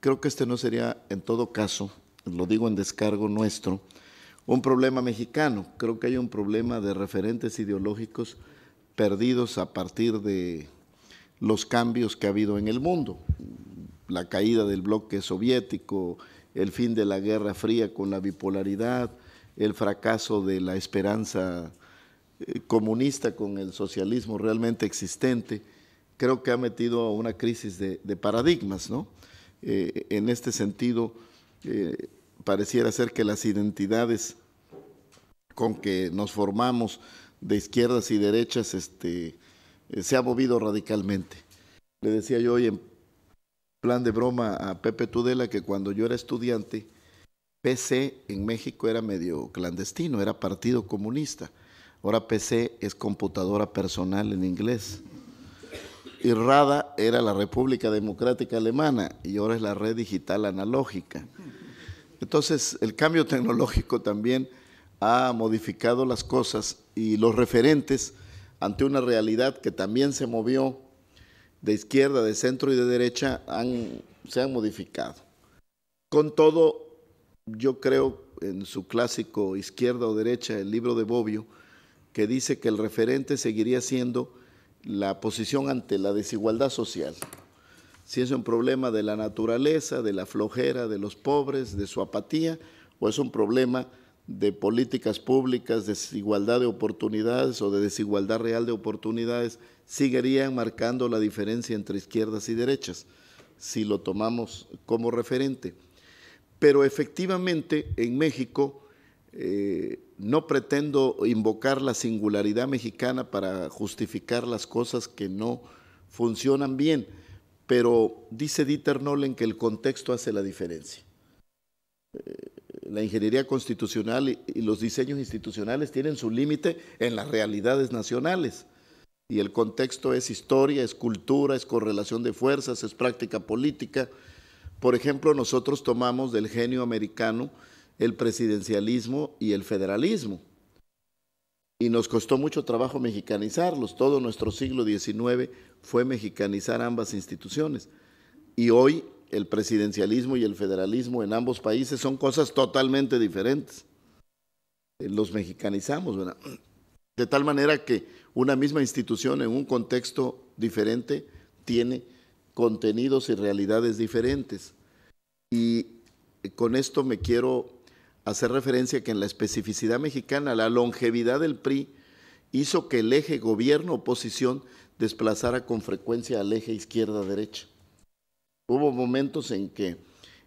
creo que este no sería, en todo caso, lo digo en descargo nuestro, un problema mexicano. Creo que hay un problema de referentes ideológicos perdidos a partir de los cambios que ha habido en el mundo. La caída del bloque soviético, el fin de la Guerra Fría con la bipolaridad, el fracaso de la esperanza eh, comunista con el socialismo realmente existente, creo que ha metido a una crisis de, paradigmas. ¿no? Eh, en este sentido, eh, pareciera ser que las identidades con que nos formamos de izquierdas y derechas este, se ha movido radicalmente. Le decía yo hoy plan de broma a Pepe Tudela que cuando yo era estudiante, PC en México era medio clandestino, era partido comunista. Ahora PC es computadora personal en inglés. Y RADA era la República Democrática Alemana y ahora es la red digital analógica. Entonces, el cambio tecnológico también ha modificado las cosas y los referentes ante una realidad que también se movió de izquierda, de centro y de derecha han, se han modificado. Con todo, yo creo en su clásico Izquierda o Derecha, el libro de Bobbio, que dice que el referente seguiría siendo la posición ante la desigualdad social. Si es un problema de la naturaleza, de la flojera, de los pobres, de su apatía, o es un problema de políticas públicas, desigualdad de oportunidades o de desigualdad real de oportunidades, seguirían marcando la diferencia entre izquierdas y derechas, si lo tomamos como referente. Pero efectivamente en México eh, no pretendo invocar la singularidad mexicana para justificar las cosas que no funcionan bien, pero dice Dieter Nolen que el contexto hace la diferencia. Eh, la ingeniería constitucional y, los diseños institucionales tienen su límite en las realidades nacionales. Y el contexto es historia, es cultura, es correlación de fuerzas, es práctica política. Por ejemplo, nosotros tomamos del genio americano el presidencialismo y el federalismo. Y nos costó mucho trabajo mexicanizarlos. Todo nuestro siglo XIX fue mexicanizar ambas instituciones. Y hoy el presidencialismo y el federalismo en ambos países son cosas totalmente diferentes. Eh, los mexicanizamos, De tal manera que una misma institución en un contexto diferente tiene contenidos y realidades diferentes. Y con esto me quiero hacer referencia que en la especificidad mexicana la longevidad del PRI hizo que el eje gobierno-oposición desplazara con frecuencia al eje izquierda-derecha. Hubo momentos en que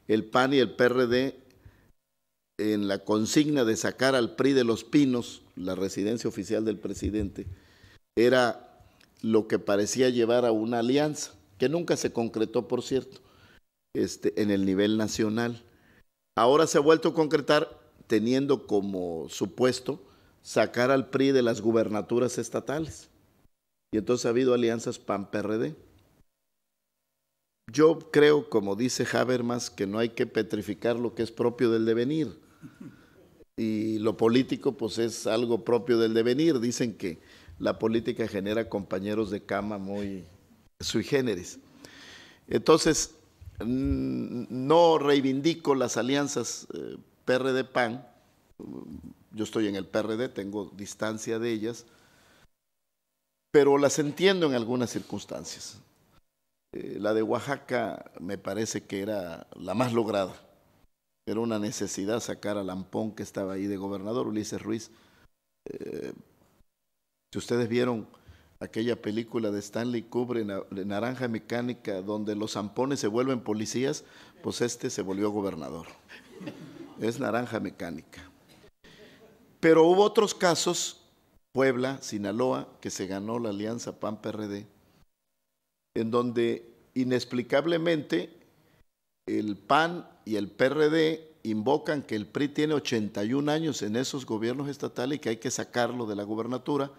el PAN y el PRD, en la consigna de sacar al PRI de los Pinos, la residencia oficial del presidente, era lo que parecía llevar a una alianza, que nunca se concretó, por cierto, este, en el nivel nacional. Ahora se ha vuelto a concretar teniendo como supuesto sacar al PRI de las gubernaturas estatales. Y entonces ha habido alianzas PAN-PRD. Yo creo, como dice Habermas, que no hay que petrificar lo que es propio del devenir. Y lo político, pues es algo propio del devenir. Dicen que la política genera compañeros de cama muy sui generis. Entonces, mm, no reivindico las alianzas eh, PRD-PAN. Yo estoy en el PRD, tengo distancia de ellas, pero las entiendo en algunas circunstancias. Eh, la de Oaxaca me parece que era la más lograda. Era una necesidad sacar al Ampón que estaba ahí de gobernador, Ulises Ruiz. Eh, si ustedes vieron aquella película de Stanley Kubrick, Naranja Mecánica, donde los Ampones se vuelven policías, pues este se volvió gobernador. Es Naranja Mecánica. Pero hubo otros casos, Puebla, Sinaloa, que se ganó la alianza PAN-PRD en donde inexplicablemente el PAN y el PRD invocan que el PRI tiene 81 años en esos gobiernos estatales y que hay que sacarlo de la gubernatura,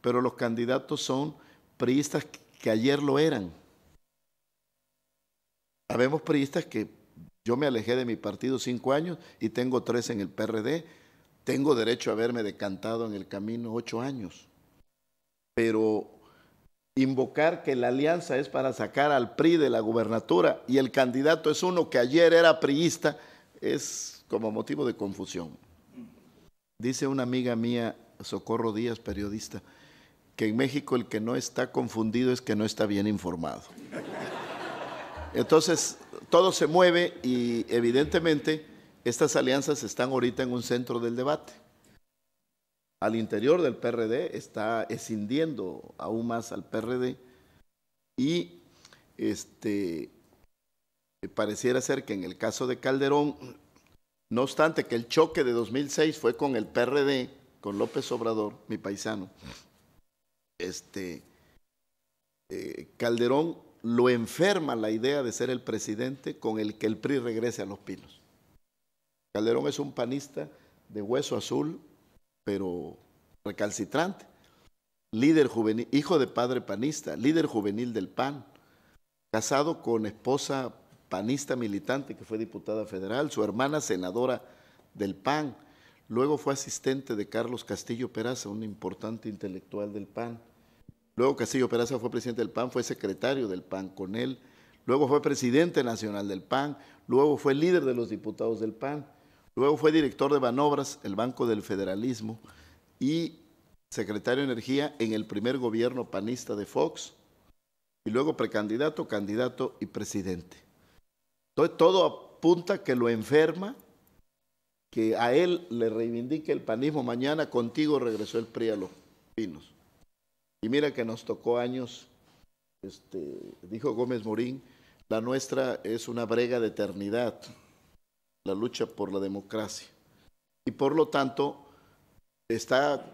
pero los candidatos son priistas que ayer lo eran. Habemos priistas que yo me alejé de mi partido cinco años y tengo tres en el PRD. Tengo derecho a haberme decantado en el camino ocho años. Pero invocar que la alianza es para sacar al PRI de la gubernatura y el candidato es uno que ayer era priista, es como motivo de confusión. Dice una amiga mía, Socorro Díaz, periodista, que en México el que no está confundido es que no está bien informado. Entonces, todo se mueve y evidentemente estas alianzas están ahorita en un centro del debate al interior del PRD, está escindiendo aún más al PRD y este, eh, pareciera ser que en el caso de Calderón, no obstante que el choque de 2006 fue con el PRD, con López Obrador, mi paisano, este, eh, Calderón lo enferma la idea de ser el presidente con el que el PRI regrese a los pinos. Calderón es un panista de hueso azul, pero recalcitrante. Líder juvenil, hijo de padre panista, líder juvenil del PAN, casado con esposa panista militante que fue diputada federal, su hermana senadora del PAN, luego fue asistente de Carlos Castillo Peraza, un importante intelectual del PAN. Luego Castillo Peraza fue presidente del PAN, fue secretario del PAN con él, luego fue presidente nacional del PAN, luego fue líder de los diputados del PAN Luego fue director de Banobras, el Banco del Federalismo, y secretario de Energía en el primer gobierno panista de Fox, y luego precandidato, candidato y presidente. todo apunta que lo enferma, que a él le reivindique el panismo. Mañana contigo regresó el PRI a los pinos. Y mira que nos tocó años, este, dijo Gómez Morín, la nuestra es una brega de eternidad la lucha por la democracia. Y por lo tanto, está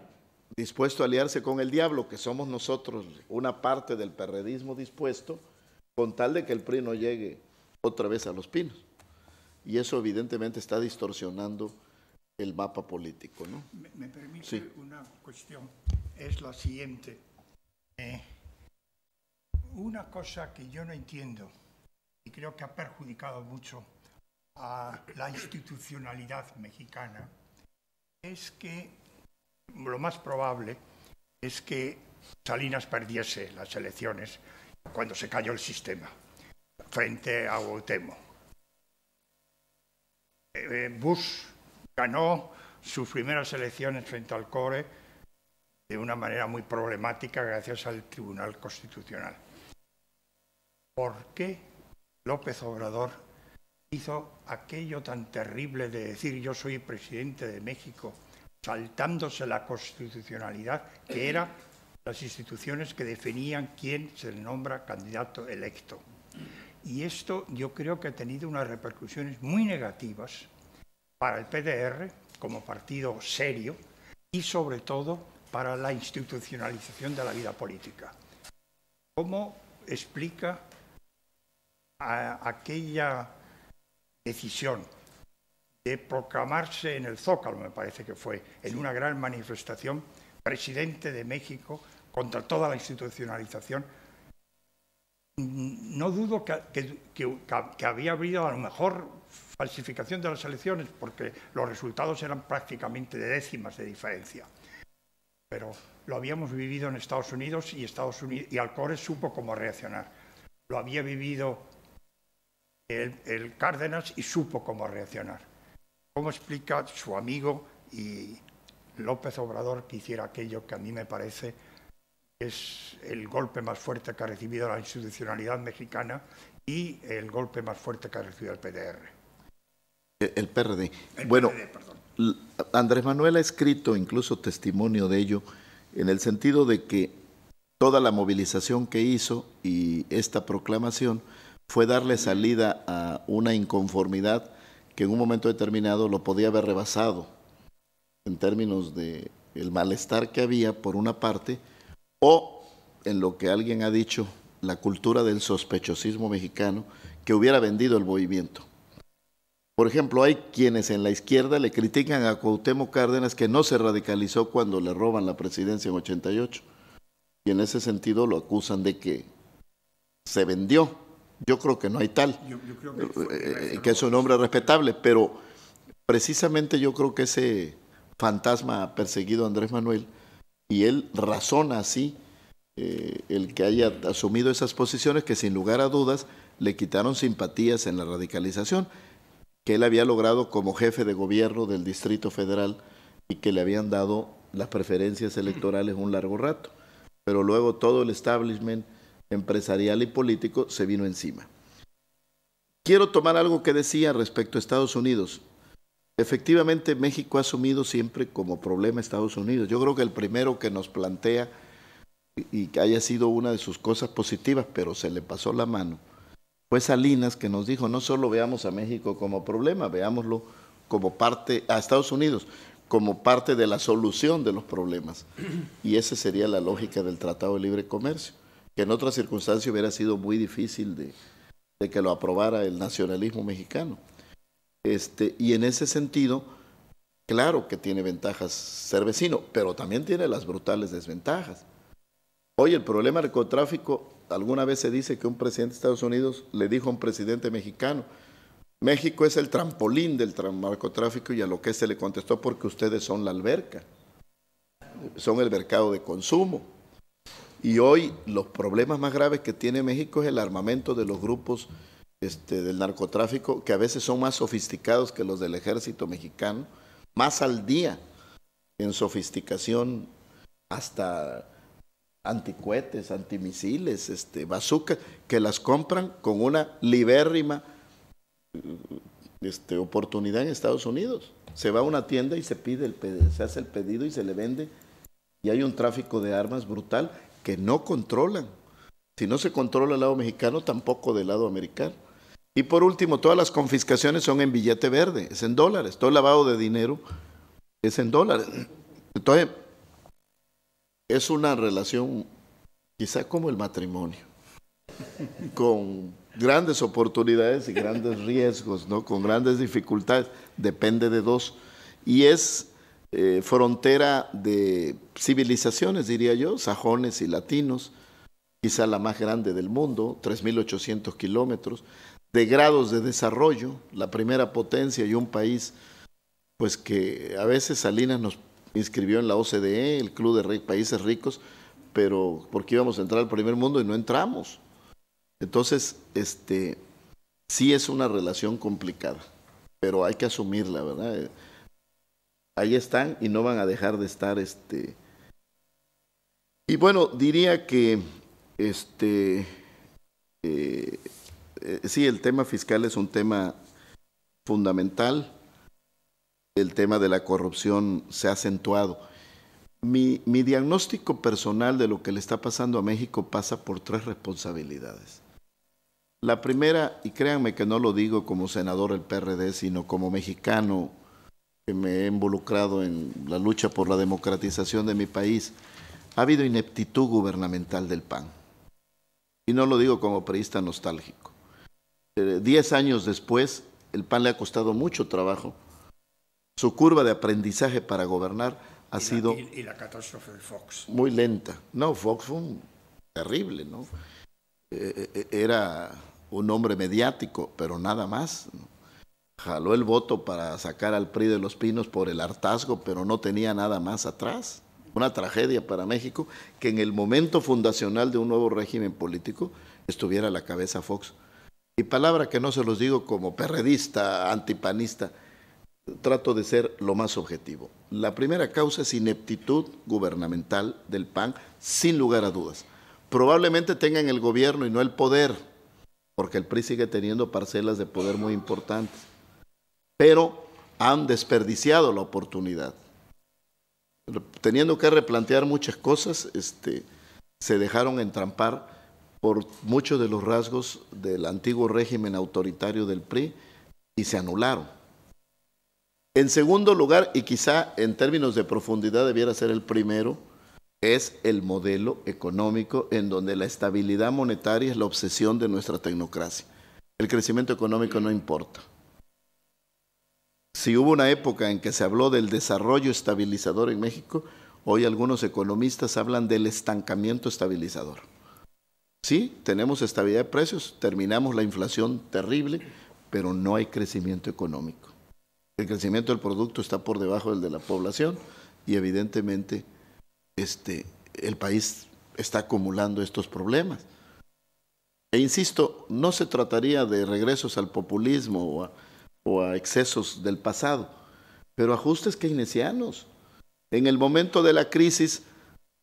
dispuesto a aliarse con el diablo, que somos nosotros una parte del perredismo dispuesto, con tal de que el PRI no llegue otra vez a los pinos. Y eso evidentemente está distorsionando el mapa político. ¿no? ¿Me, permite una cuestión? Es la siguiente. Eh, una cosa que yo no entiendo y creo que ha perjudicado mucho a la institucionalidad mexicana es que lo más probable es que Salinas perdiese las elecciones cuando se cayó el sistema frente a Gautemo. Eh, eh, Bush ganó sus primeras elecciones frente al CORE de una manera muy problemática gracias al Tribunal Constitucional. ¿Por qué López Obrador hizo aquello tan terrible de decir yo soy presidente de México, saltándose la constitucionalidad, que era las instituciones que definían quién se nombra candidato electo. Y esto yo creo que ha tenido unas repercusiones muy negativas para el PDR como partido serio y sobre todo para la institucionalización de la vida política. ¿Cómo explica aquella decisión de proclamarse en el Zócalo, me parece que fue, en una gran manifestación, presidente de México contra toda la institucionalización, mm, no dudo que, había habido a lo mejor falsificación de las elecciones, porque los resultados eran prácticamente de décimas de diferencia. Pero lo habíamos vivido en Estados Unidos y, Estados Unidos, y Alcores supo cómo reaccionar. Lo había vivido el, Cárdenas y supo cómo reaccionar. ¿Cómo explica su amigo y López Obrador que hiciera aquello que a mí me parece es el golpe más fuerte que ha recibido la institucionalidad mexicana y el golpe más fuerte que ha recibido el PDR? Eh, el PRD. bueno, Andrés Manuel ha escrito incluso testimonio de ello en el sentido de que toda la movilización que hizo y esta proclamación fue darle salida a una inconformidad que en un momento determinado lo podía haber rebasado en términos de el malestar que había por una parte o en lo que alguien ha dicho la cultura del sospechosismo mexicano que hubiera vendido el movimiento. Por ejemplo, hay quienes en la izquierda le critican a Cuauhtémoc Cárdenas que no se radicalizó cuando le roban la presidencia en 88 y en ese sentido lo acusan de que se vendió yo creo que no hay tal, eh, eh, que, es un hombre respetable, pero precisamente yo creo que ese fantasma ha perseguido a Andrés Manuel y él razona así eh, el que haya asumido esas posiciones que sin lugar a dudas le quitaron simpatías en la radicalización que él había logrado como jefe de gobierno del Distrito Federal y que le habían dado las preferencias electorales un largo rato. Pero luego todo el establishment empresarial y político se vino encima. Quiero tomar algo que decía respecto a Estados Unidos. Efectivamente, México ha asumido siempre como problema Estados Unidos. Yo creo que el primero que nos plantea, y que haya sido una de sus cosas positivas, pero se le pasó la mano, fue Salinas que nos dijo, no solo veamos a México como problema, veámoslo como parte, a Estados Unidos, como parte de la solución de los problemas. Y esa sería la lógica del Tratado de Libre Comercio que en otra circunstancia hubiera sido muy difícil de, que lo aprobara el nacionalismo mexicano. Este, y en ese sentido, claro que tiene ventajas ser vecino, pero también tiene las brutales desventajas. Hoy el problema del narcotráfico, alguna vez se dice que un presidente de Estados Unidos le dijo a un presidente mexicano, México es el trampolín del narcotráfico y a lo que se este le contestó porque ustedes son la alberca, son el mercado de consumo. Y hoy los problemas más graves que tiene México es el armamento de los grupos este, del narcotráfico, que a veces son más sofisticados que los del ejército mexicano, más al día en sofisticación, hasta anticuetes, antimisiles, este, bazookas, que las compran con una libérrima este, oportunidad en Estados Unidos. Se va a una tienda y se pide el se hace el pedido y se le vende. Y hay un tráfico de armas brutal que no controlan. Si no se controla el lado mexicano, tampoco del lado americano. Y por último, todas las confiscaciones son en billete verde, es en dólares. Todo el lavado de dinero es en dólares. Entonces, es una relación quizá como el matrimonio, con grandes oportunidades y grandes riesgos, ¿no? con grandes dificultades, depende de dos. Y es eh, frontera de civilizaciones, diría yo, sajones y latinos, quizá la más grande del mundo, 3.800 kilómetros, de grados de desarrollo, la primera potencia y un país, pues que a veces Salinas nos inscribió en la OCDE, el Club de Países Ricos, pero porque íbamos a entrar al primer mundo y no entramos. Entonces, este, sí es una relación complicada, pero hay que asumirla, ¿verdad? ahí están y no van a dejar de estar este y bueno diría que este eh, eh, sí el tema fiscal es un tema fundamental el tema de la corrupción se ha acentuado mi, mi diagnóstico personal de lo que le está pasando a México pasa por tres responsabilidades. La primera, y créanme que no lo digo como senador del PRD, sino como mexicano, me he involucrado en la lucha por la democratización de mi país, ha habido ineptitud gubernamental del PAN. Y no lo digo como periodista nostálgico. Eh, diez años después, el PAN le ha costado mucho trabajo. Su curva de aprendizaje para gobernar ha sido... y, la catástrofe de Fox. Muy lenta. No, Fox fue terrible, ¿no? Eh, eh, era un hombre mediático, pero nada más. ¿no? jaló el voto para sacar al PRI de los Pinos por el hartazgo, pero no tenía nada más atrás. Una tragedia para México que en el momento fundacional de un nuevo régimen político estuviera la cabeza Fox. Y palabra que no se los digo como perredista, antipanista, trato de ser lo más objetivo. La primera causa es ineptitud gubernamental del PAN, sin lugar a dudas. Probablemente tengan el gobierno y no el poder, porque el PRI sigue teniendo parcelas de poder muy importantes pero han desperdiciado la oportunidad. Teniendo que replantear muchas cosas, este, se dejaron entrampar por muchos de los rasgos del antiguo régimen autoritario del PRI y se anularon. En segundo lugar, y quizá en términos de profundidad debiera ser el primero, es el modelo económico en donde la estabilidad monetaria es la obsesión de nuestra tecnocracia. El crecimiento económico no importa. Si hubo una época en que se habló del desarrollo estabilizador en México, hoy algunos economistas hablan del estancamiento estabilizador. Sí, tenemos estabilidad de precios, terminamos la inflación terrible, pero no hay crecimiento económico. El crecimiento del producto está por debajo del de la población y evidentemente este, el país está acumulando estos problemas. E insisto, no se trataría de regresos al populismo o a o a excesos del pasado, pero ajustes keynesianos. En el momento de la crisis,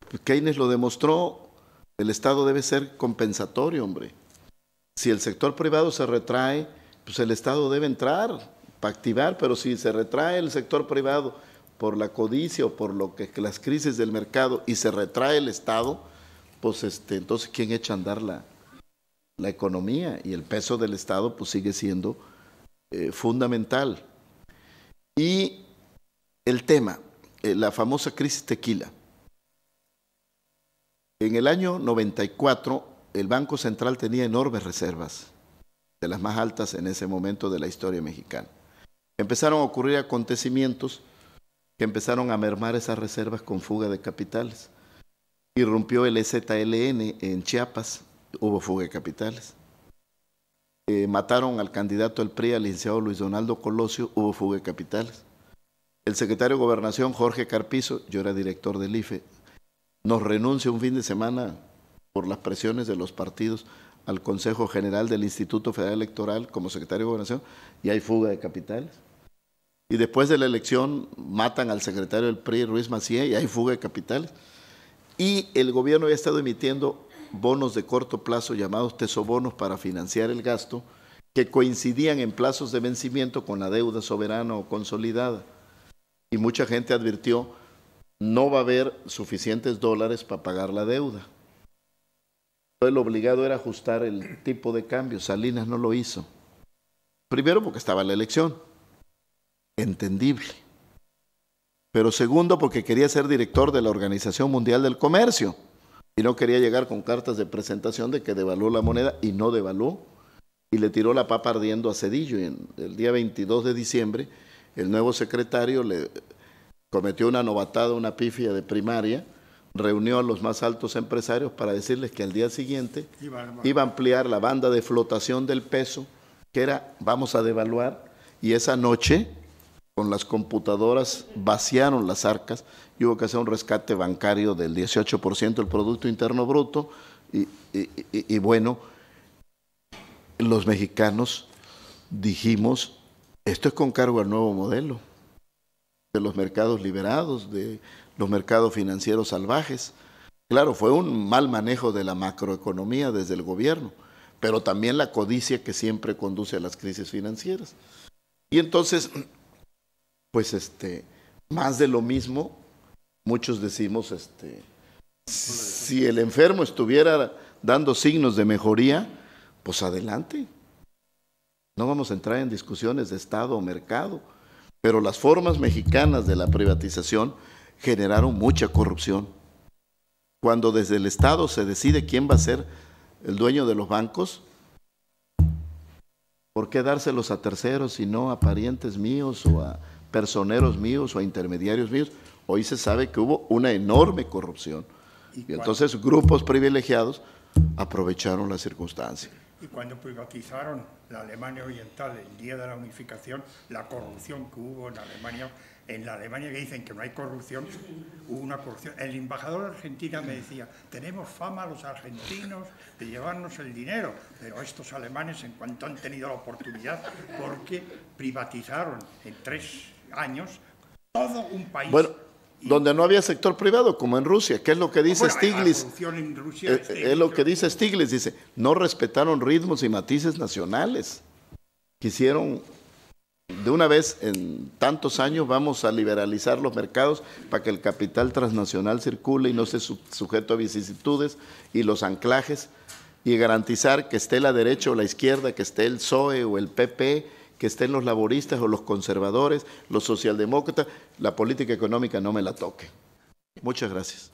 pues, Keynes lo demostró, el Estado debe ser compensatorio, hombre. Si el sector privado se retrae, pues el Estado debe entrar para activar, pero si se retrae el sector privado por la codicia o por lo que las crisis del mercado y se retrae el Estado, pues este, entonces quién echa a andar la, la economía y el peso del Estado pues sigue siendo eh, fundamental. Y el tema, eh, la famosa crisis tequila. En el año 94, el Banco Central tenía enormes reservas, de las más altas en ese momento de la historia mexicana. Empezaron a ocurrir acontecimientos que empezaron a mermar esas reservas con fuga de capitales. Irrumpió el EZLN en Chiapas, hubo fuga de capitales. Eh, mataron al candidato del PRI, al licenciado Luis Donaldo Colosio, hubo fuga de capitales. El secretario de Gobernación, Jorge Carpizo, yo era director del IFE, nos renuncia un fin de semana por las presiones de los partidos al Consejo General del Instituto Federal Electoral como secretario de Gobernación y hay fuga de capitales. Y después de la elección matan al secretario del PRI, Ruiz Macía, y hay fuga de capitales. Y el gobierno ha estado emitiendo bonos de corto plazo llamados tesobonos para financiar el gasto, que coincidían en plazos de vencimiento con la deuda soberana o consolidada. Y mucha gente advirtió, no va a haber suficientes dólares para pagar la deuda. El obligado era ajustar el tipo de cambio. Salinas no lo hizo. Primero porque estaba la elección. Entendible. Pero segundo porque quería ser director de la Organización Mundial del Comercio y no quería llegar con cartas de presentación de que devaluó la moneda y no devaluó y le tiró la papa ardiendo a Cedillo. Y en, el día 22 de diciembre el nuevo secretario le cometió una novatada, una pifia de primaria, reunió a los más altos empresarios para decirles que al día siguiente iba a ampliar la banda de flotación del peso, que era vamos a devaluar, y esa noche con las computadoras vaciaron las arcas y hubo que hacer un rescate bancario del 18% del Producto Interno Bruto y, bueno, los mexicanos dijimos, esto es con cargo al nuevo modelo de los mercados liberados, de los mercados financieros salvajes. Claro, fue un mal manejo de la macroeconomía desde el gobierno, pero también la codicia que siempre conduce a las crisis financieras. Y entonces, pues este, más de lo mismo muchos decimos, este, si el enfermo estuviera dando signos de mejoría, pues adelante. No vamos a entrar en discusiones de Estado o mercado, pero las formas mexicanas de la privatización generaron mucha corrupción. Cuando desde el Estado se decide quién va a ser el dueño de los bancos, ¿por qué dárselos a terceros y no a parientes míos o a personeros míos o a intermediarios míos? Hoy se sabe que hubo una enorme corrupción. Y, entonces grupos privilegiados aprovecharon la circunstancia. Y cuando privatizaron la Alemania Oriental el día de la unificación, la corrupción que hubo en Alemania, en la Alemania que dicen que no hay corrupción, hubo una corrupción. El embajador de Argentina me decía, tenemos fama los argentinos de llevarnos el dinero, pero estos alemanes en cuanto han tenido la oportunidad, porque privatizaron en tres años todo un país. Bueno donde no había sector privado, como en Rusia, que es lo que dice Stiglitz. Eh, este, es, lo que dice Stiglitz, dice, no respetaron ritmos y matices nacionales. Quisieron, de una vez en tantos años, vamos a liberalizar los mercados para que el capital transnacional circule y no se sujeto a vicisitudes y los anclajes, y garantizar que esté la derecha o la izquierda, que esté el PSOE o el PP, que estén los laboristas o los conservadores, los socialdemócratas, la política económica no me la toque. Muchas gracias.